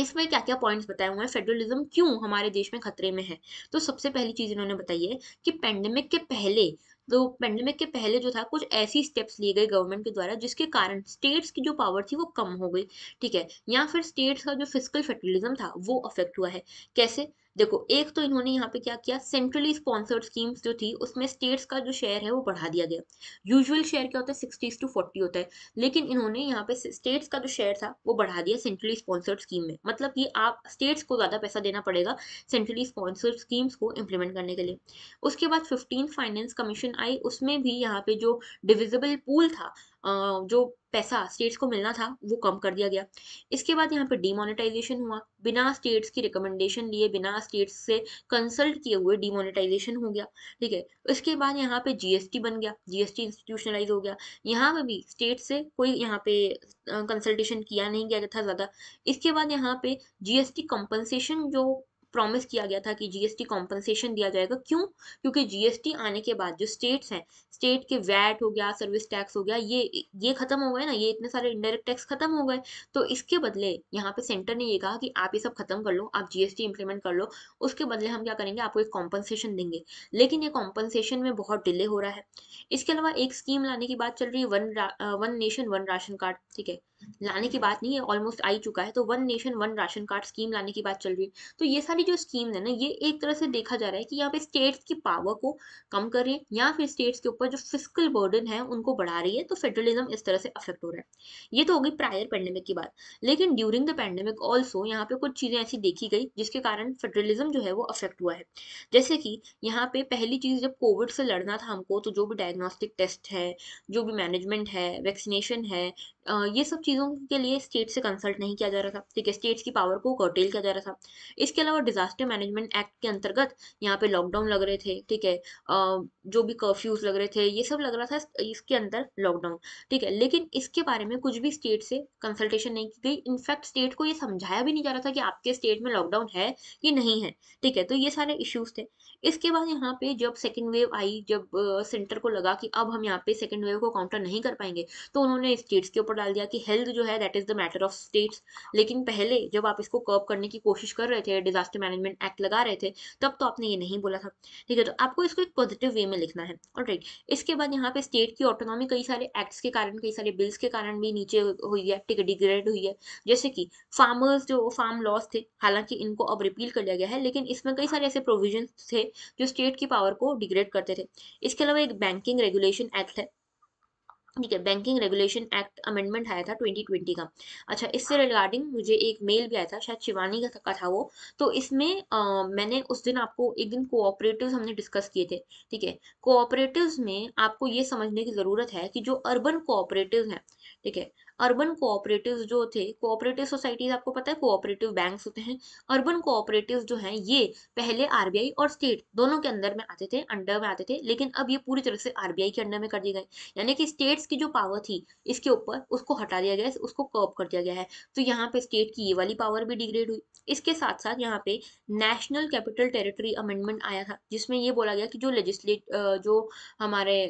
Speaker 1: इसमें क्या क्या पॉइंट्स बताए हुए हैं फेडरलिज्म क्यों हमारे देश में खतरे में है तो सबसे पहली चीज़ इन्होंने बताई है कि पेंडेमिक के पहले तो पेंडेमिक के पहले जो था कुछ ऐसी स्टेप्स लिए गए गवर्नमेंट के द्वारा जिसके कारण स्टेट्स की जो पावर थी वो कम हो गई ठीक है या फिर स्टेट्स का जो फिजिकल फेडरलिज्म था वो अफेक्ट हुआ है कैसे देखो एक तो इन्होंने यहाँ पे क्या किया सेंट्रली स्पॉन्सर्ड स्कीम्स जो थी उसमें स्टेट्स का जो शेयर है वो बढ़ा दिया गया यूजुअल शेयर क्या होता है सिक्सटीज टू फोर्टी होता है लेकिन इन्होंने यहाँ पे स्टेट्स का जो शेयर था वो बढ़ा दिया सेंट्रली स्पॉन्सर्ड स्कीम में मतलब कि आप स्टेट्स को ज़्यादा पैसा देना पड़ेगा सेंट्रली स्पॉन्सर्ड स्कीम्स को इम्प्लीमेंट करने के लिए उसके बाद फिफ्टीन फाइनेंस कमीशन आई उसमें भी यहाँ पे जो डिविजिबल पूल था जो पैसा स्टेट्स को मिलना था वो कम कर दिया गया इसके बाद यहाँ पे डीमोनेटाइजेशन हुआ बिना स्टेट्स की रिकमेंडेशन लिए बिना स्टेट्स से कंसल्ट किए हुए डीमोनेटाइजेशन हो गया ठीक है इसके बाद यहाँ पे जीएसटी बन गया जीएसटी इंस्टीट्यूशनलाइज हो गया यहाँ पे भी स्टेट से कोई यहाँ पे कंसल्टेशन किया नहीं गया था ज़्यादा इसके बाद यहाँ पे जीएसटी कंपनसेशन जो प्रॉमिस किया गया था कि जीएसटी कॉम्पनसेशन दिया जाएगा क्यों क्योंकि जीएसटी आने के बाद जो स्टेट्स हैं स्टेट के वैट हो गया सर्विस टैक्स हो गया ये ये खत्म हो गए ना ये इतने सारे इनडायरेक्ट टैक्स खत्म हो गए तो इसके बदले यहाँ पे सेंटर ने ये कहा कि आप ये सब खत्म कर लो आप जीएसटी इंप्लीमेंट कर लो उसके बदले हम क्या करेंगे आपको एक कॉम्पनसेशन देंगे लेकिन ये कॉम्पनसेशन में बहुत डिले हो रहा है इसके अलावा एक स्कीम लाने की बात चल रही है one one nation one ration card ठीक है लाने की बात नहीं है ऑलमोस्ट आई चुका है तो one nation one ration card scheme लाने की बात चल रही है तो ये सारी जो स्कीम है ना ये एक तरह से देखा जा रहा है कि यहाँ पे स्टेट्स की पावर को कम कर रही है या फिर स्टेट्स के ऊपर जो फिजिकल बर्डन है उनको बढ़ा रही है तो फेडरलिज्म इस तरह से अफेक्ट हो रहा है ये तो होगी प्रायर पेंडेमिक की बात लेकिन ड्यूरिंग द पेंडेमिक ऑल्सो यहाँ पे कुछ चीजें ऐसी देखी गई जिसके कारण फेडरलिज्म जो है वो अफेक्ट हुआ है जैसे कि यहाँ पे पहली चीज जब कोविड से लड़ना था हमको तो जो भी डायग्नोस्टिक टेस्ट है जो भी मैनेजमेंट है वैक्सीनेशन है ये सब चीज चीज़ों के लिए स्टेट से कंसल्ट नहीं किया जा रहा था ठीक है स्टेट्स की पावर को कर्टेल किया जा रहा था इसके अलावा डिजास्टर मैनेजमेंट एक्ट के अंतर्गत यहाँ पे लॉकडाउन लग रहे थे ठीक है जो भी कर्फ्यूज लग रहे थे ये सब लग रहा था इसके अंदर लॉकडाउन ठीक है लेकिन इसके बारे में कुछ भी स्टेट से कंसल्टेशन नहीं की गई इनफैक्ट स्टेट को ये समझाया भी नहीं जा रहा था कि आपके स्टेट में लॉकडाउन है कि नहीं है ठीक है तो ये सारे इश्यूज थे इसके बाद यहाँ पे जब सेकेंड वेव आई जब सेंटर को लगा कि अब हम यहाँ पे सेकेंड वेव को काउंटर नहीं कर पाएंगे तो उन्होंने स्टेट्स के ऊपर डाल दिया कि हेल्थ जो है that is the matter of states लेकिन पहले जब आप इसको कर्व करने की कोशिश कर रहे थे डिजास्टर मैनेजमेंट एक्ट लगा रहे थे तब तो आपने ये नहीं बोला था ठीक है तो आपको इसको एक पॉजिटिव वे में लिखना है और राइट इसके बाद यहाँ पे स्टेट की ऑटोनॉमी कई सारे एक्ट्स के कारण कई सारे बिल्स के कारण भी नीचे हुई है डिग्रेड हुई है जैसे कि फार्मर्स जो फार्म लॉस थे हालांकि इनको अब रिपील कर लिया गया है लेकिन इसमें कई सारे ऐसे प्रोविजन थे थे जो स्टेट की पावर को डिग्रेड करते थे इसके अलावा एक बैंकिंग रेगुलेशन एक्ट है ठीक है बैंकिंग रेगुलेशन एक्ट अमेंडमेंट आया था 2020 का अच्छा इससे रिगार्डिंग मुझे एक मेल भी आया था शायद शिवानी का का था वो तो इसमें आ, मैंने उस दिन आपको एक दिन कोऑपरेटिव्स हमने डिस्कस किए थे ठीक है कोऑपरेटिव्स में आपको ये समझने की ज़रूरत है कि जो अर्बन कोऑपरेटिव हैं ठीक है अर्बन कोऑपरेटिव्स जो थे कोऑपरेटिव सोसाइटीज आपको पता है कोऑपरेटिव बैंक्स होते हैं अर्बन कोऑपरेटिव्स जो हैं ये पहले आरबीआई और स्टेट दोनों के अंदर में आते थे अंडर में आते थे लेकिन अब ये पूरी तरह से आरबीआई के अंडर में कर दिए गए यानी कि स्टेट्स की जो पावर थी इसके ऊपर उसको हटा दिया गया उसको कर्व कर दिया गया है तो यहाँ पे स्टेट की ये वाली पावर भी डिग्रेड हुई इसके साथ साथ यहाँ पे नेशनल कैपिटल टेरिटरी अमेंडमेंट आया था जिसमें ये बोला गया कि जो लेजिस्लेट जो हमारे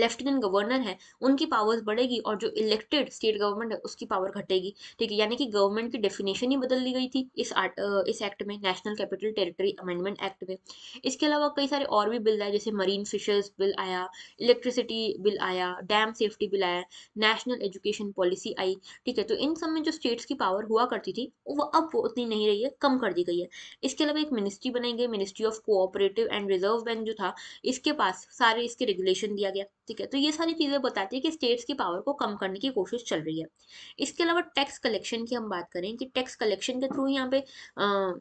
Speaker 1: लेफ्टिनेंट गवर्नर है उनकी पावर्स बढ़ेगी और जो इलेक्टेड स्टेट गवर्नमेंट है उसकी पावर घटेगी ठीक है यानी कि गवर्नमेंट की डेफिनेशन ही बदल दी गई थी इस आट, इस एक्ट में national capital territory amendment act में इसके अलावा कई सारे और भी बिल आए जैसे मरीन फिशर्स बिल आया इलेक्ट्रिसिटी बिल आया डैम सेफ्टी बिल आया नेशनल एजुकेशन पॉलिसी आई ठीक है तो इन सब में जो स्टेट्स की पावर हुआ करती थी वो अब वो उतनी नहीं रही है कम कर दी गई है इसके अलावा एक मिनिस्ट्री बनाई गई ministry of cooperative and reserve bank जो था इसके पास सारे इसके रेगुलेशन दिया गया ठीक है तो ये सारी चीज़ें बताती है कि स्टेट्स की पावर को कम करने की कोशिश चल रही है इसके अलावा टैक्स कलेक्शन की हम बात करें कि टैक्स कलेक्शन के थ्रू यहाँ पे आ,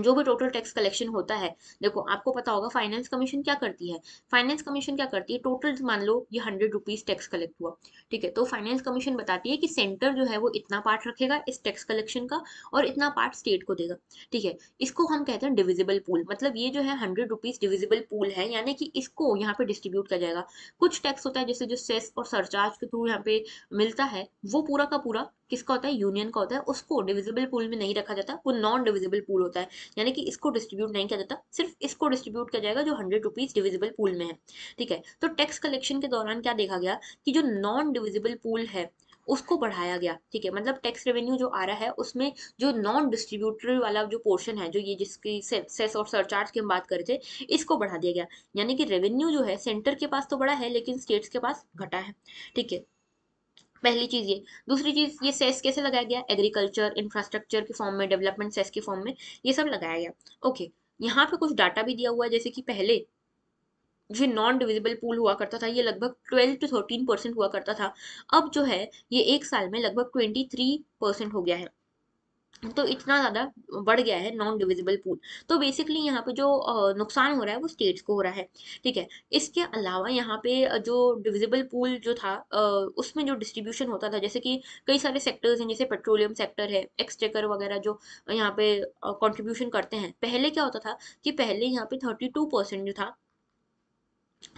Speaker 1: जो भी टोटल टैक्स कलेक्शन होता है देखो आपको पता होगा फाइनेंस कमीशन क्या करती है फाइनेंस कमीशन क्या करती है टोटल मान लो ये हंड्रेड रुपीज टैक्स कलेक्ट हुआ ठीक है तो फाइनेंस कमीशन बताती है कि सेंटर जो है वो इतना पार्ट रखेगा इस टैक्स कलेक्शन का और इतना पार्ट स्टेट को देगा ठीक है इसको हम कहते हैं डिविजिबल पूल मतलब ये जो है हंड्रेड रुपीज डिविजिबल पूल है यानी कि इसको यहाँ पे डिस्ट्रीब्यूट किया जाएगा कुछ टैक्स होता है जैसे जो सेस और सरचार्ज के थ्रू यहाँ पे मिलता है वो पूरा का पूरा किसका होता है यूनियन का होता है उसको डिविजिबल पूल में नहीं रखा जाता वो नॉन डिविजिबल पूल होता है यानी कि इसको डिस्ट्रीब्यूट नहीं किया जाता सिर्फ इसको डिस्ट्रीब्यूट किया जाएगा जो हंड्रेड रुपीज डिविजिबल पूल में है ठीक है तो टैक्स कलेक्शन के दौरान क्या देखा गया कि जो नॉन डिविजिबल पूल है उसको बढ़ाया गया ठीक है मतलब टैक्स रेवेन्यू जो आ रहा है उसमें जो नॉन डिस्ट्रीब्यूटरी वाला जो पोर्शन है जो ये जिसकी सेस और सरचार्ज की हम बात कर रहे थे इसको बढ़ा दिया गया यानी कि रेवेन्यू जो है सेंटर के पास तो बढ़ा है लेकिन स्टेट्स के पास घटा है ठीक है पहली चीज ये दूसरी चीज ये सेस कैसे लगाया गया एग्रीकल्चर इंफ्रास्ट्रक्चर के फॉर्म में डेवलपमेंट सेस के फॉर्म में ये सब लगाया गया ओके यहाँ पे कुछ डाटा भी दिया हुआ है जैसे कि पहले जो नॉन डिविजिबल पूल हुआ करता था ये लगभग ट्वेल्व टू थर्टीन परसेंट हुआ करता था अब जो है ये एक साल में लगभग ट्वेंटी थ्री परसेंट हो गया है तो इतना ज़्यादा बढ़ गया है नॉन डिविजिबल पूल तो बेसिकली यहाँ पे जो नुकसान हो रहा है वो स्टेट्स को हो रहा है ठीक है इसके अलावा यहाँ पे जो डिविजिबल पूल जो था उसमें जो डिस्ट्रीब्यूशन होता था जैसे कि कई सारे सेक्टर्स हैं जैसे पेट्रोलियम सेक्टर है एक्सचेकर वगैरह जो यहाँ पे कॉन्ट्रीब्यूशन करते हैं पहले क्या होता था कि पहले यहाँ पे थर्टी जो था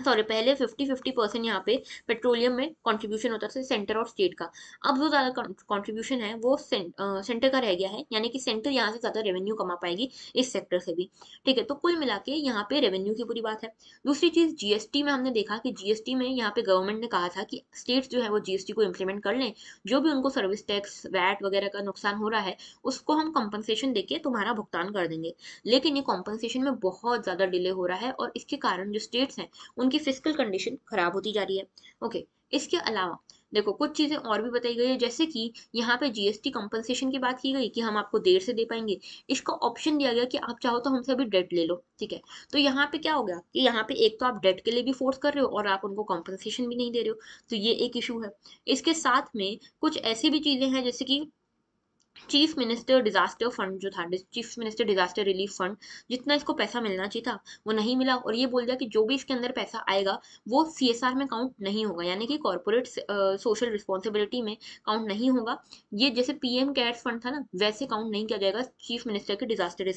Speaker 1: सॉरी पहले फिफ्टी फिफ्टी परसेंट यहाँ पे पेट्रोलियम में कंट्रीब्यूशन होता था सेंटर और स्टेट का अब जो ज़्यादा कंट्रीब्यूशन है वो सेंटर का रह गया है यानी कि सेंटर यहाँ से ज़्यादा रेवेन्यू कमा पाएगी इस सेक्टर से भी ठीक है तो कुल मिला के यहाँ पे रेवेन्यू की पूरी बात है दूसरी चीज़ जीएसटी में हमने देखा कि जीएसटी में यहाँ पे गवर्नमेंट ने कहा था कि स्टेट जो है वो जीएसटी को इम्प्लीमेंट कर लें जो भी उनको सर्विस टैक्स वैट वगैरह का नुकसान हो रहा है उसको हम कंपनसेशन देके तुम्हारा भुगतान कर देंगे लेकिन ये कॉम्पनसेशन में बहुत ज़्यादा डिले हो रहा है और इसके कारण जो स्टेट्स हैं उनकी फिजिकल कंडीशन खराब होती जा रही है ओके इसके अलावा देखो कुछ चीज़ें और भी बताई गई है जैसे कि यहाँ पे जीएसटी कंपनसेशन की बात की गई कि हम आपको देर से दे पाएंगे इसका ऑप्शन दिया गया कि आप चाहो तो हमसे अभी डेट ले लो ठीक है तो यहाँ पे क्या हो गया कि यहाँ पे एक तो आप डेट के लिए भी फोर्स कर रहे हो और आप उनको कॉम्पनसेशन भी नहीं दे रहे हो तो ये एक इशू है इसके साथ में कुछ ऐसी भी चीज़ें हैं जैसे कि चीफ मिनिस्टर डिजास्टर फंड जो था chief minister disaster relief fund जितना इसको पैसा मिलना चाहिए था वो नहीं मिला और ये बोल दिया कि जो भी इसके अंदर पैसा आएगा वो सी में काउंट नहीं होगा यानी कि कॉरपोरेट सोशल रिस्पॉन्सिबिलिटी में काउंट नहीं होगा ये जैसे पीएम केयर्स फंड था ना वैसे काउंट नहीं किया जाएगा चीफ मिनिस्टर के डिजास्टर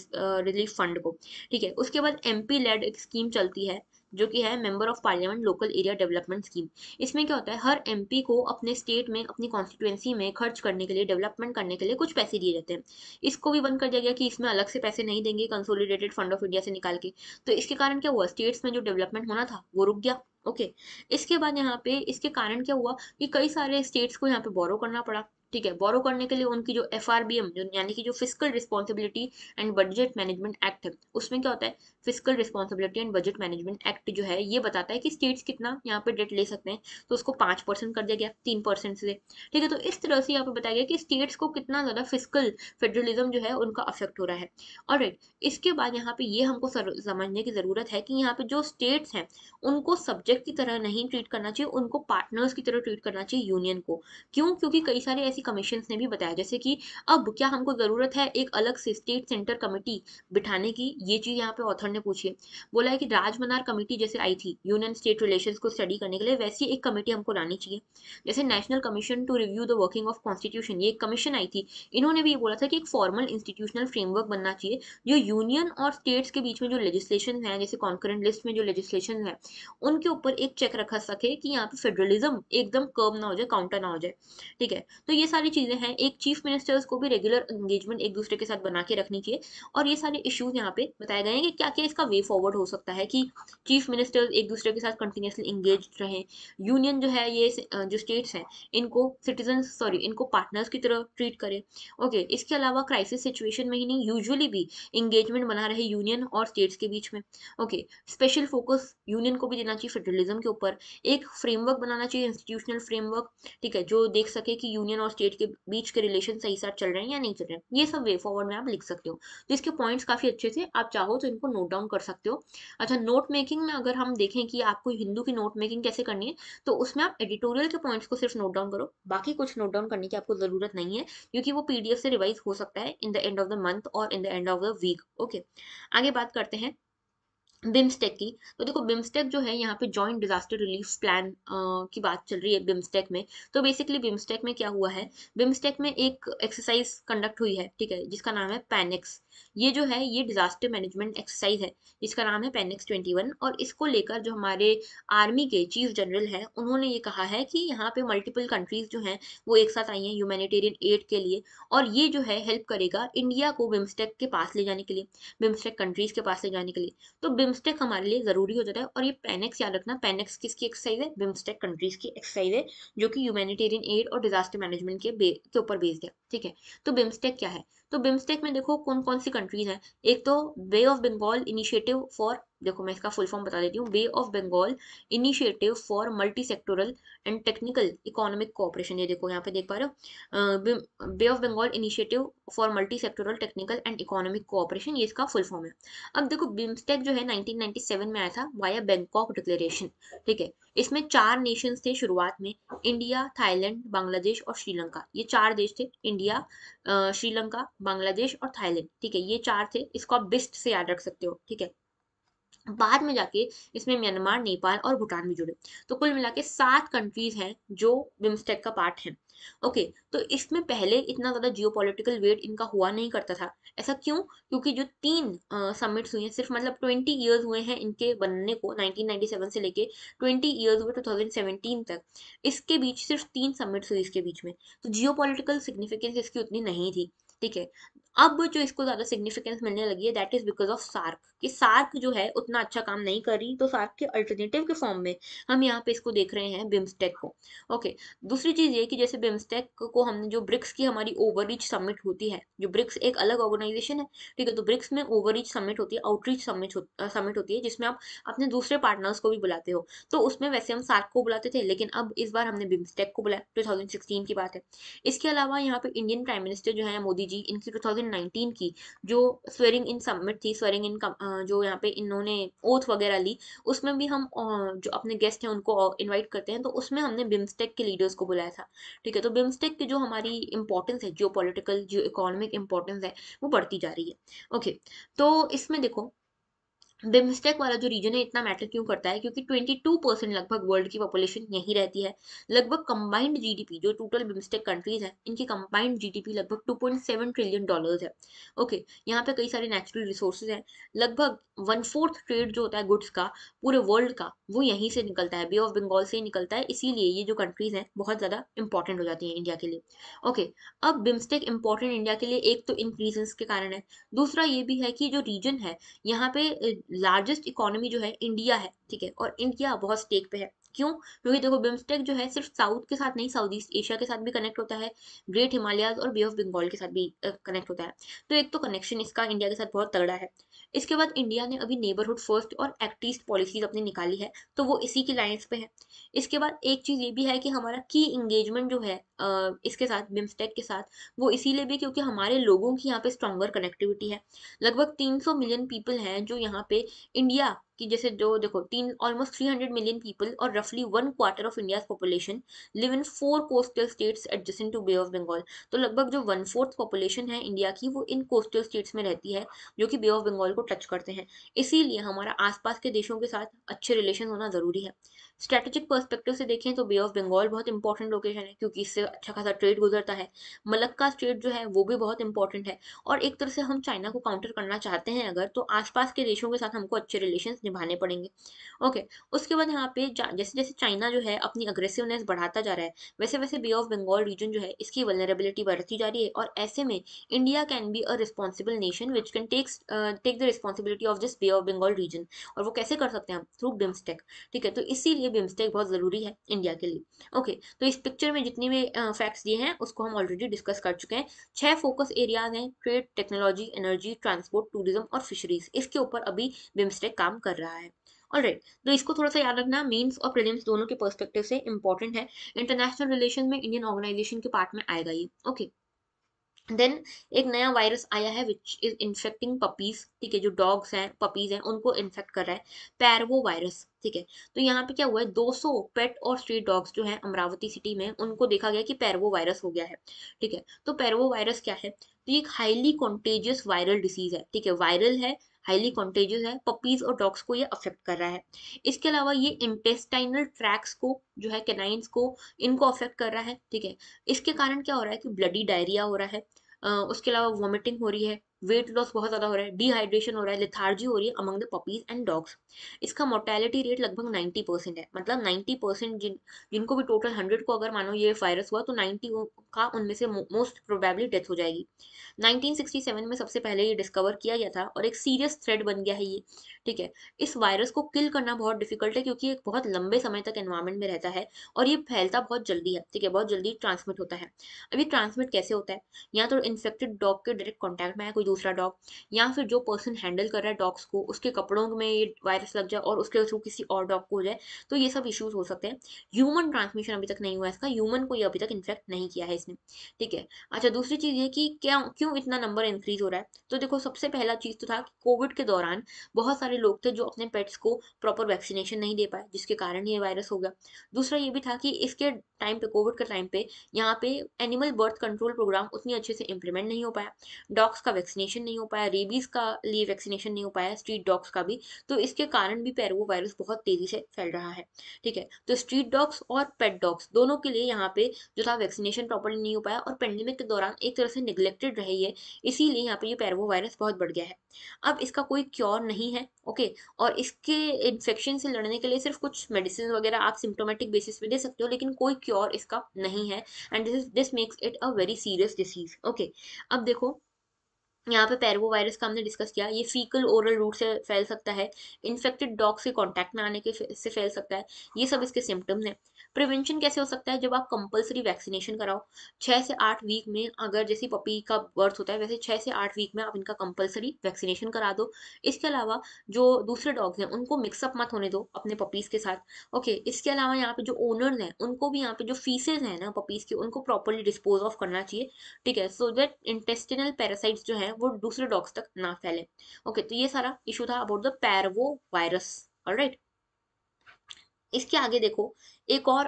Speaker 1: रिलीफ फंड को ठीक है उसके बाद एम लेड एक स्कीम चलती है जो कि है member of parliament local area development scheme इसमें क्या होता है हर एमपी को अपने स्टेट में अपनी कॉन्स्टिट्यूएंसी में खर्च करने के लिए डेवलपमेंट करने के लिए कुछ पैसे दिए जाते हैं इसको भी बंद कर दिया गया कि इसमें अलग से पैसे नहीं देंगे कंसोलिडेटेड फंड ऑफ इंडिया से निकाल के तो इसके कारण क्या हुआ स्टेट्स में जो डेवलपमेंट होना था वो रुक गया ओके इसके बाद यहाँ पे इसके कारण क्या हुआ कि कई सारे स्टेट्स को यहाँ पे बोरो करना पड़ा ठीक है बोरो करने के लिए उनकी जो एफ आर बी एम यानी कि जो physical responsibility and budget management act है उसमें क्या होता है physical responsibility and budget management act जो है ये बताता है कि स्टेट्स कितना यहाँ पे डेट ले सकते हैं तो उसको पाँच परसेंट कर दिया गया तीन परसेंट से ठीक है तो इस तरह से यहाँ पे बताया गया कि स्टेट्स को कितना ज़्यादा फिजिकल फेडरलिज्म जो है उनका अफेक्ट हो रहा है और right, इसके बाद यहाँ पे ये हमको समझने की ज़रूरत है कि यहाँ पे जो स्टेट्स हैं उनको सब्जेक्ट की तरह नहीं ट्रीट करना चाहिए उनको पार्टनर्स की तरह ट्रीट करना चाहिए यूनियन को क्यों क्योंकि कई सारे ऐसी कमीशन ने भी बताया जैसे कि अब क्या हमको ज़रूरत है एक अलग से स्टेट सेंटर कमेटी बिठाने की ये चीज़ यहाँ पे ऑथर ने पूछी बोला है कि राजमनार कमेटी जैसे आई थी यूनियन स्टेट रिलेशन को स्टडी करने के लिए वैसी एक कमेटी हमको लानी चाहिए जैसे national commission to review the working of constitution ये एक कमीशन आई थी इन्होंने भी ये बोला था कि एक फॉर्मल इंस्टीट्यूशनल फ्रेमवर्क बनना चाहिए जो यूनियन और स्टेट्स के बीच में जो लेजिस्लेशन है जैसे कॉन्करेंट लिस्ट में जो लेजिस्लेशन है उनके ऊपर एक चेक रखा सके कि यहाँ पे फेडरलिज्म एकदम कर्व ना हो जाए काउंटर ना हो जाए ठीक है तो ये सारी चीज़ें हैं एक चीफ मिनिस्टर्स को भी रेगुलर एंगेजमेंट एक दूसरे के साथ बना के रखनी चाहिए और ये सारे इश्यूज यहाँ पे बताए गए हैं कि क्या क्या इसका वे फॉरवर्ड हो सकता है कि चीफ मिनिस्टर एक दूसरे के साथ कंटिन्यूसली इंगेज रहें यूनियन जो है ये जो स्टेट्स हैं इनको सिटीजन सॉरी इनको पार्टनर्स की तरह ट्रीट करें ओके इसके अलावा क्राइसिस सिचुएशन में ही नहीं यूजुअली भी इंगेजमेंट बना रहे यूनियन और स्टेट्स के बीच में ओके स्पेशल फोकस यूनियन को भी देना चाहिए फेडरलिज्म के ऊपर एक फ्रेमवर्क बनाना चाहिए इंस्टीट्यूशनल फ्रेमवर्क ठीक है जो देख सके कि यूनियन और स्टेट के बीच के रिलेशन सही साथ चल रहे हैं या नहीं चल रहे हैं ये सब वे फॉरवर्ड में आप लिख सकते हो जिसके तो पॉइंट्स काफ़ी अच्छे थे आप चाहो तो इनको नोट नोट डाउन कर सकते हो अच्छा नोट मेकिंग में अगर हम देखें कि आपको हिंदू की नोट मेकिंग कैसे करनी है तो उसमें आप एडिटोरियल के पॉइंट्स को सिर्फ नोट डाउन करो बाकी कुछ नोट डाउन करने की आपको ज़रूरत नहीं है क्योंकि वो पी से रिवाइज हो सकता है in the end of the month और in the end of the week okay आगे बात करते हैं बिम्स्टेक की तो देखो बिम्स्टेक जो है यहाँ पे जॉइंट डिजास्टर रिलीफ प्लान की बात चल रही है बिम्स्टेक में तो बेसिकली बिम्स्टेक में क्या हुआ है बिम्स्टेक में एक एक्सरसाइज कंडक्ट हुई है ठीक है जिसका नाम है पैनिक्स ये जो है ये डिजास्टर मैनेजमेंट एक्सरसाइज है जिसका नाम है पेनिक्स ट्वेंटी वन और इसको लेकर जो हमारे आर्मी के चीफ जनरल हैं उन्होंने ये कहा है कि यहाँ पे मल्टीपल कंट्रीज जो हैं वो एक साथ आई हैं ह्यूमैनिटेरियन एड के लिए और ये जो है हेल्प करेगा इंडिया को बिम्स्टेक के पास ले जाने के लिए बिम्स्टेक कंट्रीज के पास ले जाने के लिए तो बिम्स्टेक हमारे लिए ज़रूरी हो जाता है और ये पेनिक्स याद रखना पेनिक्स किसकी एक्सरसाइज है बिम्स्टेक कंट्रीज की एक्सरसाइज है जो कि ह्यूमैनिटेरियन एड और डिजास्टर मैनेजमेंट के ऊपर बेस्ड है ठीक है तो बिम्स्टेक क्या है तो बिम्स्टेक में देखो कौन कौन सी कंट्रीज हैं एक तो bay of Bengal initiative for देखो मैं इसका फुल फॉर्म बता देती हूँ bay of Bengal initiative for multi sectoral and technical economic cooperation ये देखो यहाँ पे देख पा रहे हो bay of Bengal initiative for multi sectoral technical and economic cooperation ये इसका फुल फॉर्म है अब देखो बिम्स्टेक जो है 1997 में आया था वाया बैंकॉक डिक्लेरेशन ठीक है इसमें चार नेशन थे शुरुआत में इंडिया थाईलैंड बांग्लादेश और श्रीलंका ये चार देश थे इंडिया श्रीलंका बांग्लादेश और थाईलैंड ठीक है ये चार थे इसको आप बिस्ट से याद रख सकते हो ठीक है बाद में जाके इसमें म्यांमार नेपाल और भूटान भी जुड़े तो कुल मिला के सात कंट्रीज हैं जो बिम्स्टेक का पार्ट हैं ओके okay, तो इसमें पहले इतना ज़्यादा जियो पोलिटिकल वेट इनका हुआ नहीं करता था ऐसा क्यों क्योंकि जो तीन समिट्स हुई हैं सिर्फ मतलब 20 इयर्स हुए हैं इनके बनने को 1997 से लेके 20 इयर्स हुए 2017 तक इसके बीच सिर्फ तीन समिट्स हुई इसके बीच में तो जियो पोलिटिकल सिग्निफिकेंस इसकी उतनी नहीं थी ठीक है अब जो इसको ज़्यादा सिग्निफिकेंस मिलने लगी है that is because of SAARC कि सार्क जो है उतना अच्छा काम नहीं कर रही तो सार्क के अल्टरनेटिव के फॉर्म में हम यहाँ पे इसको देख रहे हैं बिम्स्टेक को ओके दूसरी चीज़ ये कि जैसे बिम्स्टेक को हमने जो ब्रिक्स की हमारी ओवररीच समिट होती है जो ब्रिक्स एक अलग ऑर्गेनाइजेशन है ठीक है तो ब्रिक्स में ओवररीच समिट होती है आउटरीच समिट होती समिट होती है जिसमें आप अपने दूसरे पार्टनर्स को भी बुलाते हो तो उसमें वैसे हम सार्क को बुलाते थे लेकिन अब इस बार हमने बिम्स्टेक को बुलाया टू की बात है इसके अलावा यहाँ पे इंडियन प्राइम मिनिस्टर जो है मोदी जी इनकी 2019 की जो स्वेरिंग इन सबमिट थी स्वेरिंग इन जो यहाँ पे इन्होंने ओथ वगैरह ली उसमें भी हम जो अपने गेस्ट हैं उनको इन्वाइट करते हैं तो उसमें हमने बिम्स्टेक के लीडर्स को बुलाया था ठीक है तो बिम्स्टेक की जो हमारी इंपॉर्टेंस है geo political geo economic importance है वो बढ़ती जा रही है ओके तो इसमें देखो बिमस्टेक वाला जो रीजन है इतना मैटर क्यों करता है क्योंकि 22 परसेंट लगभग वर्ल्ड की पॉपुलेशन यहीं रहती है लगभग कंबाइंड जीडीपी जो टोटल बिमस्टेक कंट्रीज है इनकी कंबाइंड जीडीपी लगभग 2.7 ट्रिलियन डॉलर्स है ओके okay, यहाँ पे कई सारे नेचुरल रिसोर्सेज हैं लगभग वन फोर्थ ट्रेड जो होता है गुड्स का पूरे वर्ल्ड का वो यहीं से निकलता है बे ऑफ बंगाल से ही निकलता है इसीलिए ये जो कंट्रीज हैं बहुत ज़्यादा इंपॉर्टेंट हो जाती है इंडिया के लिए ओके okay, अब बिमस्टेक इंपॉर्टेंट इंडिया के लिए एक तो इन के कारण है दूसरा ये भी है कि जो रीजन है यहाँ पे लार्जेस्ट इकोनॉमी जो है इंडिया है ठीक है और इंडिया बहुत स्टेक पे है क्यों क्योंकि देखो बिम्स्टेक जो है सिर्फ साउथ के साथ नहीं साउथ ईस्ट एशिया के साथ भी कनेक्ट होता है ग्रेट हिमालयाज और बे ऑफ बंगाल के साथ भी कनेक्ट होता है तो एक तो कनेक्शन इसका इंडिया के साथ बहुत तगड़ा है इसके बाद इंडिया ने अभी नेबरहुड फर्स्ट और एक्ट ईस्ट पॉलिसीज अपनी निकाली है तो वो इसी की लाइन्स पे है इसके बाद एक चीज़ ये भी है कि हमारा की इंगेजमेंट जो है इसके साथ बिम्स्टेक के साथ वो इसीलिए भी क्योंकि हमारे लोगों की यहाँ पे स्ट्रॉगर कनेक्टिविटी है लगभग 300 मिलियन पीपल हैं जो यहाँ पे इंडिया कि जैसे जो देखो तीन almost three hundred million people और रफली one quarter of India population live in four coastal states adjusting to bay of Bengal तो लगभग जो वन फोर्थ पॉपुलेशन है इंडिया की वो इन कोस्टल स्टेट्स में रहती है जो कि बे ऑफ बंगाल को टच करते हैं इसीलिए हमारा आसपास के देशों के साथ अच्छे रिलेशन होना ज़रूरी है स्ट्रेटेजिक पर्सपेक्टिव से देखें तो बे ऑफ बंगाल बहुत इंपॉर्टेंट लोकेशन है क्योंकि इससे अच्छा खासा ट्रेड गुजरता है मलक्का स्ट्रेट जो है वो भी बहुत इंपॉर्टेंट है और एक तरह से हम चाइना को काउंटर करना चाहते हैं अगर तो आसपास के देशों के साथ हमको अच्छे रिलेशन निभाने पड़ेंगे ओके उसके बाद यहाँ पे जैसे जैसे चाइना जो है अपनी अग्रेसिवनेस बढ़ाता जा रहा है वैसे वैसे बे ऑफ बंगाल रीजन जो है इसकी वलनरेबिलिटी बढ़ती जा रही है और ऐसे में India can be a responsible nation which can takes take the responsibility of this bay of Bengal region और वो कैसे कर सकते हैं हम थ्रू बिम्स्टेक ठीक है तो इसीलिए ये बिम्स्टेक बहुत ज़रूरी है इंडिया के लिए ओके तो इस पिक्चर में जितने भी फैक्ट्स दिए हैं उसको हम ऑलरेडी डिस्कस कर चुके हैं छह फोकस एरियाज हैं trade technology energy transport tourism और फिशरीज इसके ऊपर अभी बिम्स्टेक काम कर रहा है ऑलराइट right. तो इसको थोड़ा सा याद रखना मेंस और प्रीलिम्स दोनों के पर्सपेक्टिव से इंपॉर्टेंट है इंटरनेशनल रिलेशन में इंडियन ऑर्गेनाइजेशन के पार्ट में आएगा ये ओके okay. देन एक नया वायरस आया है विच इज इन्फेक्टिंग पपीज ठीक है जो डॉग्स हैं पपीज हैं उनको इन्फेक्ट कर रहा है पैरवो वायरस ठीक है तो यहाँ पे क्या हुआ है 200 पेट और स्ट्रीट डॉग्स जो हैं अमरावती सिटी में उनको देखा गया कि पैरवो वायरस हो गया है ठीक है तो पैरवो वायरस क्या है तो ये एक हाईली कॉन्टेजियस वायरल डिसीज है ठीक है वायरल है हाईली कॉन्टेजियस है पपीज और डॉग्स को ये अफेक्ट कर रहा है इसके अलावा ये इंटेस्टाइनल ट्रैक्स को जो है केनाइंस को इनको अफेक्ट कर रहा है ठीक है इसके कारण क्या हो रहा है कि ब्लडी डायरिया हो रहा है उसके अलावा वॉमिटिंग हो रही है वेट लॉस बहुत ज़्यादा हो रहा है डिहाइड्रेशन हो रहा है लिथार्जी हो रही है among the puppies and dogs इसका मोर्टेलिटी रेट लगभग 90 परसेंट है मतलब 90 परसेंट जिन जिनको भी टोटल 100 को अगर मानो ये वायरस हुआ तो 90 का उनमें से मोस्ट प्रोबेबली डेथ हो जाएगी 1967 में सबसे पहले ये डिस्कवर किया गया था और एक सीरियस थ्रेड बन गया है ये ठीक है इस वायरस को किल करना बहुत डिफिकल्ट है क्योंकि एक बहुत लंबे समय तक एनवायरमेंट में रहता है और ये फैलता बहुत जल्दी है ठीक है बहुत जल्दी ट्रांसमिट होता है अब ये ट्रांसमिट कैसे होता है या तो इन्फेक्टेड डॉग के डायरेक्ट कॉन्टैक्ट में आया दूसरा डॉग या फिर जो पर्सन हैंडल कर रहा है डॉग्स को उसके कपड़ों में ये वायरस लग जाए और उसके थ्रू किसी और डॉग को हो जाए तो ये सब इश्यूज हो सकते हैं ह्यूमन ट्रांसमिशन अभी तक नहीं हुआ इसका ह्यूमन को ये अभी तक इन्फेक्ट नहीं किया है इसने ठीक है अच्छा दूसरी चीज़ ये कि क्या क्यों इतना नंबर इंक्रीज हो रहा है तो देखो सबसे पहला चीज़ तो था कि कोविड के दौरान बहुत सारे लोग थे जो अपने पेट्स को प्रॉपर वैक्सीनेशन नहीं दे पाए जिसके कारण ये वायरस हो गया दूसरा ये भी था कि इसके टाइम पे कोविड के टाइम पे यहाँ पे एनिमल बर्थ कंट्रोल प्रोग्राम उतनी अच्छे से इम्प्लीमेंट नहीं हो पाया डॉग्स का वैक्सीन वैक्सीनेशन नहीं हो पाया रेबीज का लिए वैक्सीनेशन नहीं हो पाया स्ट्रीट डॉग्स का भी तो इसके कारण भी पैरवो वायरस बहुत तेजी से फैल रहा है ठीक है तो स्ट्रीट डॉग्स और पेट डॉग्स दोनों के लिए यहाँ पे जो था वैक्सीनेशन प्रॉपरली नहीं हो पाया और पेंडेमिक के दौरान एक तरह से निगलेक्टेड रही है इसीलिए यहाँ पे ये पैरवो वायरस बहुत बढ़ गया है अब इसका कोई क्योर नहीं है ओके और इसके इन्फेक्शन से लड़ने के लिए सिर्फ कुछ मेडिसिन वगैरह आप सिम्टोमेटिक बेसिस पे दे सकते हो लेकिन कोई क्योर इसका नहीं है and this makes it a very serious disease okay अब देखो यहाँ पे पैरवो वायरस का हमने डिस्कस किया ये फीकल ओरल रूट से फैल सकता है इन्फेक्टेड डॉग से कॉन्टैक्ट में आने के से फैल सकता है ये सब इसके सिम्टम्स हैं प्रिवेंशन कैसे हो सकता है जब आप कंपलसरी वैक्सीनेशन कराओ छः से आठ वीक में अगर जैसे पपी का बर्थ होता है वैसे छः से आठ वीक में आप इनका कंपलसरी वैक्सीनेशन करा दो इसके अलावा जो दूसरे डॉग्स हैं उनको मिक्सअप मत होने दो अपने पपीज़ के साथ ओके इसके अलावा यहाँ पे जो ओनर्स हैं उनको भी यहाँ पे जो फीसेज हैं ना पपीज़ के उनको प्रॉपरली डिस्पोज ऑफ करना चाहिए ठीक है सो दैट इंटेस्टिनल पैरासाइट्स जो हैं वो दूसरे डॉग्स तक ना फैले ओके तो ये सारा इशू था about the parvo virus right इसके आगे देखो एक और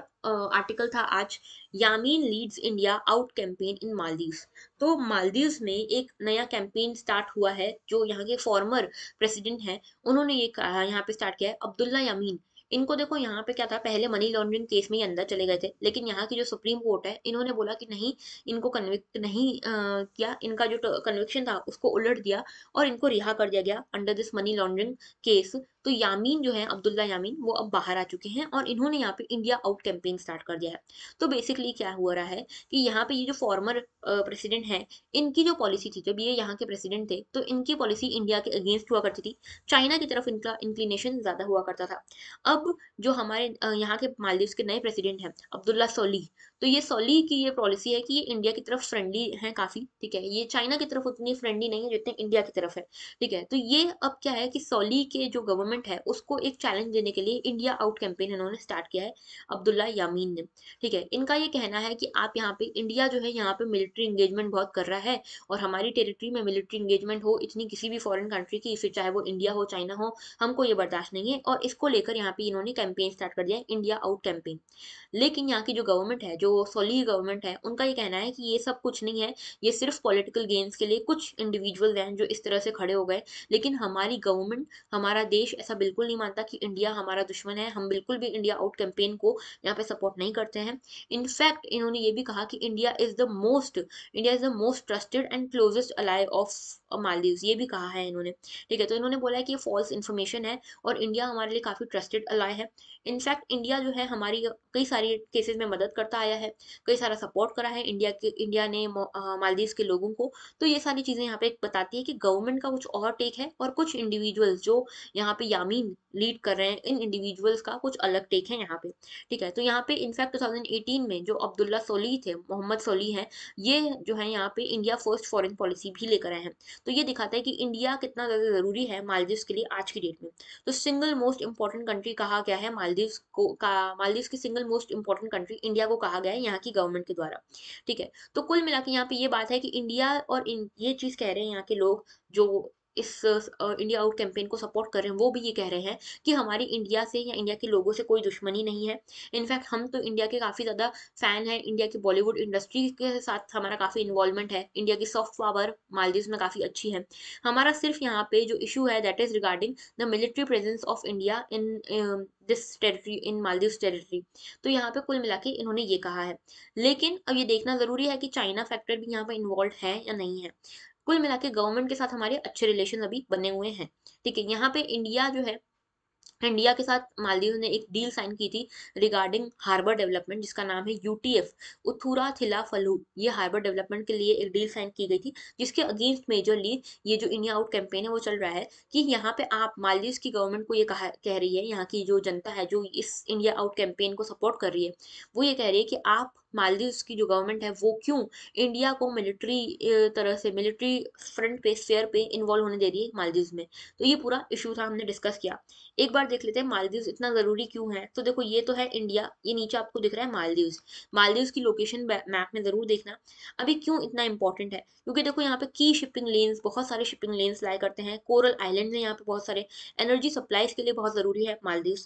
Speaker 1: आर्टिकल था आज Yameen leads India out campaign in Maldives तो मालदीव में एक नया कैंपेन स्टार्ट हुआ है जो यहाँ के फॉर्मर प्रेसिडेंट हैं उन्होंने ये कहा यहाँ पे स्टार्ट किया है अब्दुल्ला यामीन इनको देखो यहाँ पे क्या था पहले मनी लॉन्ड्रिंग केस में ही अंदर चले गए थे लेकिन यहाँ की जो सुप्रीम कोर्ट है इन्होंने बोला कि नहीं इनको कन्विक्ट नहीं आ, किया इनका जो कन्विक्शन था उसको उलट दिया और इनको रिहा कर दिया गया under this money laundering case तो यामीन जो है अब्दुल्ला यामीन वो अब बाहर आ चुके हैं और इन्होंने यहाँ पे इंडिया आउट कैंपेन स्टार्ट कर दिया है तो बेसिकली क्या हुआ रहा है कि यहाँ पे ये जो फॉर्मर प्रेसिडेंट है इनकी जो पॉलिसी थी जब ये यहाँ के प्रेसिडेंट थे तो इनकी पॉलिसी इंडिया के अगेंस्ट हुआ करती थी चाइना की तरफ इनका इंक्लिनेशन ज्यादा हुआ करता था अब जो हमारे यहाँ के मालदीव के नए प्रेसिडेंट हैं अब्दुल्ला सोली तो ये सोली की ये पॉलिसी है कि ये इंडिया की तरफ फ्रेंडली है काफ़ी ठीक है ये चाइना की तरफ उतनी फ्रेंडली नहीं है जितनी इंडिया की तरफ है ठीक है तो ये अब क्या है कि सोली के जो गवर्नमेंट है उसको एक चैलेंज देने के लिए इंडिया आउट कैंपेन इन्होंने स्टार्ट किया है अब्दुल्ला यामीन ने ठीक है इनका ये कहना है कि आप यहाँ पे इंडिया जो है यहाँ पे मिलिट्री इंगेजमेंट बहुत कर रहा है और हमारी टेरिटरी में मिलिट्री इंगेजमेंट हो इतनी किसी भी फॉरन कंट्री की फिर चाहे वो इंडिया हो चाइना हो हमको ये बर्दाश्त नहीं है और इसको लेकर यहाँ पे इन्होंने कैंपेन स्टार्ट कर दिया इंडिया आउट कैंपेन लेकिन यहाँ की जो गवर्नमेंट है जो सोली गवर्नमेंट है उनका ये कहना है कि ये सब कुछ नहीं है ये सिर्फ पॉलिटिकल गेम्स के लिए कुछ इंडिविजुअल हैं जो इस तरह से खड़े हो गए लेकिन हमारी गवर्नमेंट हमारा देश ऐसा बिल्कुल नहीं मानता कि इंडिया हमारा दुश्मन है हम बिल्कुल भी इंडिया आउट कैंपेन को यहाँ पे सपोर्ट नहीं करते हैं इनफैक्ट इन्होंने ये भी कहा कि India is the most India is the most trusted and closest ally of Maldives ये भी कहा है इन्होंने ठीक है तो इन्होंने बोला है कि ये फॉल्स इन्फॉर्मेशन है और इंडिया हमारे लिए काफ़ी ट्रस्टेड अलाय है इनफैक्ट इंडिया जो है हमारी कई सारी केसेज में मदद करता आया है कई सारा सपोर्ट करा है इंडिया के इंडिया ने मालदीव के लोगों को तो ये सारी चीज़ें यहाँ पे बताती है कि गवर्नमेंट का कुछ और टेक है और कुछ इंडिविजुअल्स जो यहाँ पे यामीन लीड कर रहे हैं इन इंडिविजुअल्स का कुछ अलग टेक है यहाँ पे ठीक है तो यहाँ पे इनफैक्ट 2018 में जो अब्दुल्ला सोली थे मोहम्मद सोली हैं ये जो है यहाँ पे इंडिया फर्स्ट फॉरेन पॉलिसी भी लेकर आए हैं तो ये दिखाता है कि इंडिया कितना ज़्यादा ज़रूरी है मालदीव्स के लिए आज की डेट में तो सिंगल मोस्ट इंपॉर्टेंट कंट्री कहा गया है मालदीव्स को का मालदीव्स की single most important country India को कहा गया है यहाँ की गवर्नमेंट के द्वारा ठीक है तो कुल मिला के यहाँ पे ये बात है कि इंडिया और ये चीज़ कह रहे हैं यहाँ के लोग जो इस इंडिया आउट कैंपेन को सपोर्ट कर रहे हैं वो भी ये कह रहे हैं कि हमारी इंडिया से या इंडिया के लोगों से कोई दुश्मनी नहीं है इनफैक्ट हम तो इंडिया के काफ़ी ज़्यादा फैन हैं इंडिया की बॉलीवुड इंडस्ट्री के साथ हमारा काफ़ी इन्वॉल्वमेंट है इंडिया की सॉफ्ट पावर मालदीव में काफ़ी अच्छी है हमारा सिर्फ यहाँ पे जो इशू है that is regarding the military presence of India in this territory in Maldive territory तो यहाँ पे कुल मिला के इन्होंने ये कहा है लेकिन अब ये देखना ज़रूरी है कि चाइना फैक्टर भी यहाँ पर इन्वॉल्व है या नहीं है कुल मिला के गवर्नमेंट के साथ हमारे अच्छे रिलेशन अभी बने हुए हैं ठीक है यहाँ पे इंडिया जो है इंडिया के साथ मालदीव ने एक डील साइन की थी रिगार्डिंग हार्बर डेवलपमेंट जिसका नाम है यूटीएफ उथुरा थिला फलू ये हार्बर डेवलपमेंट के लिए एक डील साइन की गई थी जिसके अगेंस्ट मेजरली ये जो इंडिया आउट कैंपेन है वो चल रहा है कि यहाँ पे आप मालदीव की गवर्नमेंट को ये कहा कह रही है यहाँ की जो जनता है जो इस इंडिया आउट कैंपेन को सपोर्ट कर रही है वो ये कह रही है कि आप मालदीव की जो गवर्नमेंट है वो क्यों इंडिया को मिलिट्री तरह से मिलिट्री फ्रंट पे स्पेयर पे इन्वॉल्व होने दे रही है मालदीव में तो ये पूरा इशू था हमने डिस्कस किया एक बार देख लेते हैं मालदीव इतना ज़रूरी क्यों है तो देखो ये तो है इंडिया ये नीचे आपको दिख रहा है मालदीव मालदीव की लोकेशन मैप में ज़रूर देखना अभी क्यों इतना इंपॉर्टेंट है क्योंकि देखो यहाँ पे की शिपिंग लेन्स बहुत सारे शिपिंग लेन्स लाए करते हैं कोरल आइलैंड है यहाँ पे बहुत सारे एनर्जी सप्लाईज के लिए बहुत ज़रूरी है मालदीव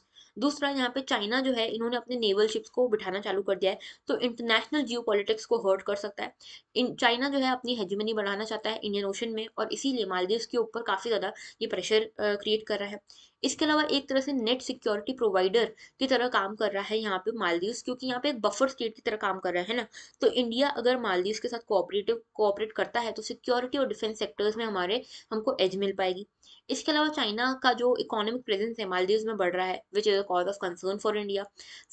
Speaker 1: दूसरा यहाँ पे चाइना जो है इन्होंने अपने नेवल शिप्स को बिठाना चालू कर दिया है तो इंटरनेशनल जियो को हर्ट कर सकता है इन चाइना जो है अपनी हेजमनी बढ़ाना चाहता है इंडियन ओशन में और इसीलिए मालदीव के ऊपर काफ़ी ज़्यादा ये प्रेशर क्रिएट कर रहा है इसके अलावा एक तरह से नेट सिक्योरिटी प्रोवाइडर की तरह काम कर रहा है यहाँ पे मालदीव क्योंकि यहाँ पे एक बफर स्टेट की तरह काम कर रहा है ना तो इंडिया अगर मालदीव के साथ कोऑपरेटिव कोऑपरेट करता है तो सिक्योरिटी और डिफेंस सेक्टर्स में हमारे हमको एज मिल पाएगी इसके अलावा चाइना का जो इकोनॉमिक प्रेजेंस है मालदीव में बढ़ रहा है which is a cause of concern for India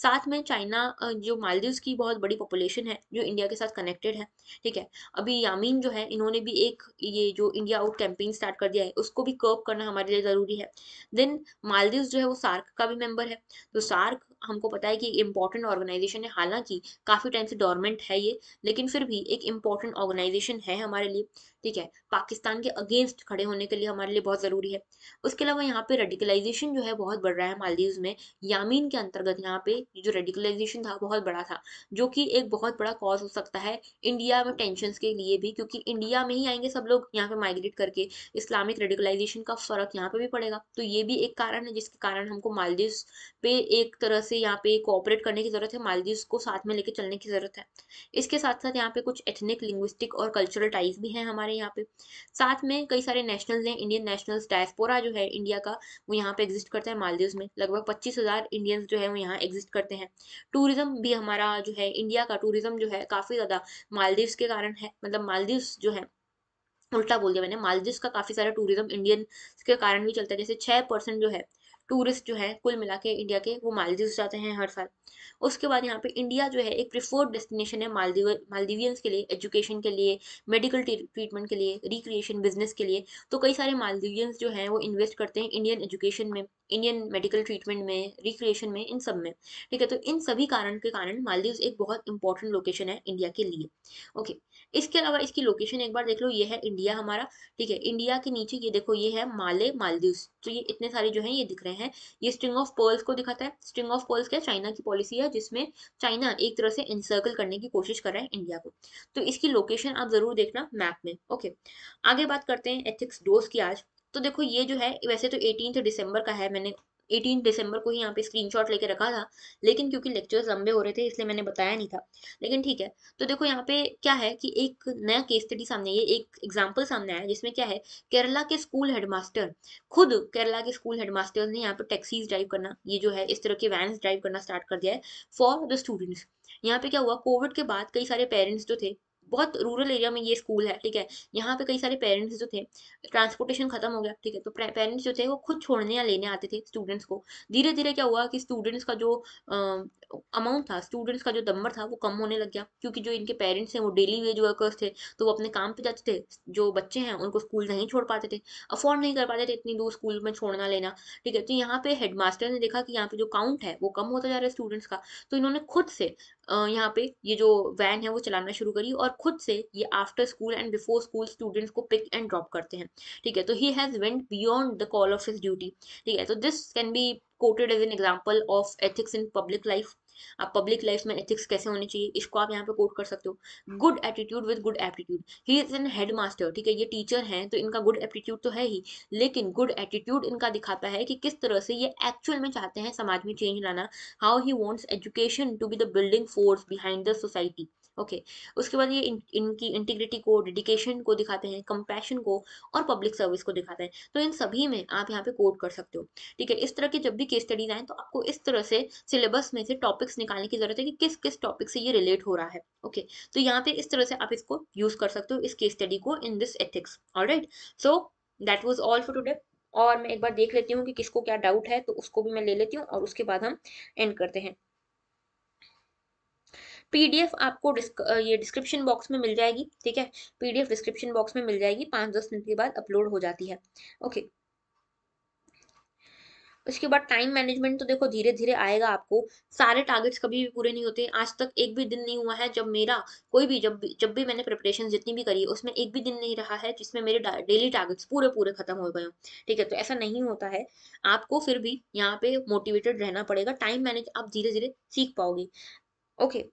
Speaker 1: साथ में चाइना जो मालदीव की बहुत बड़ी पॉपुलेशन है जो इंडिया के साथ कनेक्टेड है ठीक है अभी यामीन जो है इन्होंने भी एक ये जो इंडिया आउट कैंपेन स्टार्ट कर दिया है उसको भी कर्व करना हमारे लिए ज़रूरी है देन मालदीव जो है वो सार्क का भी मेम्बर है तो सार्क हमको पता है कि इम्पॉर्टेंट ऑर्गेनाइजेशन है हालांकि काफ़ी टाइम से डॉर्मेंट है ये लेकिन फिर भी एक इम्पॉर्टेंट ऑर्गेनाइजेशन है हमारे लिए ठीक है पाकिस्तान के अगेंस्ट खड़े होने के लिए हमारे लिए बहुत ज़रूरी है उसके अलावा यहाँ पे रेडिकलाइजेशन जो है बहुत बढ़ रहा है मालदीव में यामीन के अंतर्गत यहाँ पे जो रेडिकलाइजेशन था बहुत बड़ा था जो कि एक बहुत बड़ा कॉज हो सकता है इंडिया में टेंशन के लिए भी क्योंकि इंडिया में ही आएंगे सब लोग यहाँ पे माइग्रेट करके इस्लामिक रेडिकलाइजेशन का फ़र्क यहाँ पे भी पड़ेगा तो ये भी एक कारण है जिसके कारण हमको मालदीव पे एक तरह से यहाँ पे कोऑपरेट करने की ज़रूरत है मालदीव को साथ में लेके चलने की ज़रूरत है इसके साथ साथ यहाँ पे कुछ एथनिक लिंग्विस्टिक और कल्चरल टाइज भी हैं हमारे यहाँ पे साथ में कई सारे नेशनल्स हैं इंडियन नेशनल्स डायस्पोरा जो है इंडिया का वो यहाँ पे एग्जिस्ट करता है मालदीव में लगभग पच्चीस हज़ार इंडियंस जो है वो यहाँ एग्जिस्ट करते हैं टूरिज्म भी हमारा जो है इंडिया का टूरिज्म जो है काफ़ी ज़्यादा मालदीव्स के कारण है मतलब मालदीव जो है उल्टा बोल दिया मैंने मालदीव का काफ़ी सारा टूरिज्म इंडियन के कारण भी चलता है जैसे छह परसेंट जो है टूरिस्ट जो है कुल मिला के इंडिया के वो मालदीव जाते हैं हर साल उसके बाद यहाँ पे इंडिया जो है एक प्रिफोर्ड डेस्टिनेशन है मालदीव मालदीवियंस के लिए एजुकेशन के लिए मेडिकल ट्रीटमेंट के लिए रिक्रिएशन बिजनेस के लिए तो कई सारे मालदीवियंस जो हैं वो इन्वेस्ट करते हैं इंडियन एजुकेशन में इंडियन मेडिकल ट्रीटमेंट में रिक्रिएशन में इन सब में ठीक है तो इन सभी कारण के कारण मालदीव एक बहुत इंपॉर्टेंट लोकेशन है इंडिया के लिए ओके इसके अलावा इसकी लोकेशन एक बार देख लो ये है इंडिया हमारा ठीक है इंडिया के नीचे ये देखो ये है माले मालदीव तो ये इतने सारे जो है ये दिख रहे हैं ये स्ट्रिंग ऑफ पर्ल्स को दिखाता है स्ट्रिंग ऑफ पर्ल्स क्या चाइना की पॉलिसी है जिसमें चाइना एक तरह से इंसर्कल करने की कोशिश कर रहा है इंडिया को तो इसकी लोकेशन आप जरूर देखना मैप में ओके आगे बात करते हैं एथिक्स डोज की आज तो देखो ये जो है वैसे तो एटीन दिसंबर का है मैंने एटीन दिसंबर को ही यहाँ पे स्क्रीनशॉट लेके रखा था लेकिन क्योंकि लेक्चर्स लंबे हो रहे थे इसलिए मैंने बताया नहीं था लेकिन ठीक है तो देखो यहाँ पे क्या है कि एक नया केस स्टडी सामने ये एक एग्जाम्पल सामने आया जिसमें क्या है केरला के स्कूल हेडमास्टर खुद केरला के स्कूल हेडमास्टर ने यहाँ पे टैक्सीज ड्राइव करना ये जो है इस तरह के वैन ड्राइव करना स्टार्ट कर दिया है फॉर द स्टूडेंट्स यहाँ पे क्या हुआ कोविड के बाद कई सारे पेरेंट्स जो थे बहुत रूरल एरिया में ये स्कूल है ठीक है यहाँ पे कई सारे पेरेंट्स जो थे ट्रांसपोर्टेशन खत्म हो गया ठीक है तो पेरेंट्स जो थे वो खुद छोड़ने या लेने आते थे स्टूडेंट्स को धीरे धीरे क्या हुआ कि स्टूडेंट्स का जो अमाउंट था स्टूडेंट्स का जो नंबर था वो कम होने लग गया क्योंकि जो इनके पेरेंट्स हैं वो डेली वेज वर्कर्स थे तो वो अपने काम पे जाते थे जो बच्चे हैं उनको स्कूल नहीं छोड़ पाते थे अफोर्ड नहीं कर पाते थे इतनी दूर स्कूल में छोड़ना लेना ठीक है तो यहाँ पे हेडमास्टर ने देखा कि यहाँ पे जो काउंट है वो कम होता जा रहा है स्टूडेंट्स का तो इन्होंने खुद से यहाँ पे ये जो वैन है वो चलाना शुरू करी और खुद से ये after school and before school students को पिक एंड ड्रॉप करते हैं ठीक है तो he has went beyond the call of his duty ठीक है तो this can be quoted as an example of ethics in public life आप पब्लिक लाइफ में एथिक्स कैसे होने चाहिए इसको आप यहाँ पे कोट कर सकते हो good attitude with good aptitude he is an head master ठीक है ये टीचर हैं तो इनका गुड एप्टीट्यूड तो है ही लेकिन गुड एटीट्यूड इनका दिखाता है कि किस तरह से ये एक्चुअल में चाहते हैं समाज में चेंज लाना how he wants education to be the building force behind the society okay उसके बाद ये इन, इनकी इंटीग्रिटी को डेडिकेशन को दिखाते हैं कंपैशन को और पब्लिक सर्विस को दिखाते हैं तो इन सभी में आप यहाँ पे कोड कर सकते हो ठीक है इस तरह के जब भी केस स्टडीज आए तो आपको इस तरह से सिलेबस में से टॉपिक्स निकालने की जरूरत है कि किस किस टॉपिक से ये रिलेट हो रहा है ओके तो यहाँ पे इस तरह से आप इसको यूज कर सकते हो इस केस स्टडी को in this ethics alright so that was all for today और मैं एक बार देख लेती हूँ कि किसको क्या डाउट है तो उसको भी मैं ले लेती हूँ और उसके बाद हम एंड करते हैं पीडीएफ आपको डिस्क, ये डिस्क्रिप्शन बॉक्स में मिल जाएगी ठीक है पीडीएफ डिस्क्रिप्शन बॉक्स में मिल जाएगी पांच दस मिनट के बाद अपलोड हो जाती है ओके उसके बाद टाइम मैनेजमेंट तो देखो धीरे धीरे आएगा आपको सारे टारगेट्स कभी भी पूरे नहीं होते आज तक एक भी दिन नहीं हुआ है जब मेरा कोई भी जब भी जब भी मैंने प्रिपरेशन जितनी भी करी है उसमें एक भी दिन नहीं रहा है जिसमें मेरे डेली टारगेट्स पूरे पूरे खत्म हो गए ठीक है तो ऐसा नहीं होता है आपको फिर भी यहाँ पे मोटिवेटेड रहना पड़ेगा टाइम मैनेज आप धीरे धीरे सीख पाओगे ओके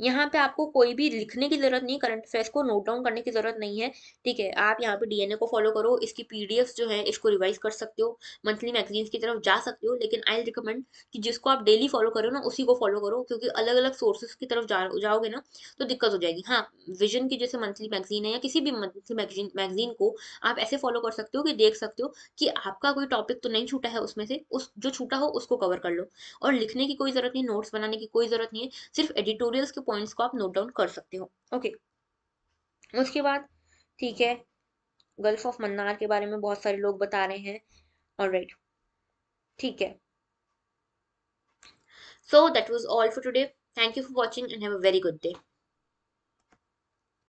Speaker 1: यहाँ पे आपको कोई भी लिखने की ज़रूरत नहीं करंट अफेयर्स को नोट डाउन करने की ज़रूरत नहीं है ठीक है आप यहाँ पे डीएनए को फॉलो करो इसकी पीडीएफ जो है इसको रिवाइज कर सकते हो मंथली मैगजीन्स की तरफ जा सकते हो लेकिन आई रिकमेंड कि जिसको आप डेली फॉलो करो ना उसी को फॉलो करो क्योंकि अलग अलग सोर्सेज की तरफ जा, जाओगे ना तो दिक्कत हो जाएगी हाँ विजन की जैसे मंथली मैगजीन है या किसी भी मंथली मैगजीन मैगजीन को आप ऐसे फॉलो कर सकते हो कि देख सकते हो कि आपका कोई टॉपिक तो नहीं छूटा है उसमें से उस जो छूटा हो उसको कवर कर लो और लिखने की कोई ज़रूरत नहीं नोट्स बनाने की कोई ज़रूरत नहीं है सिर्फ एडिटोरियल्स के पॉइंट्स को आप नोट डाउन कर सकते हो ओके उसके बाद ठीक है गल्फ ऑफ मन्नार के बारे में बहुत सारे लोग बता रहे हैं ऑलराइट राइट ठीक है so that was all for today thank you for watching and have a very good day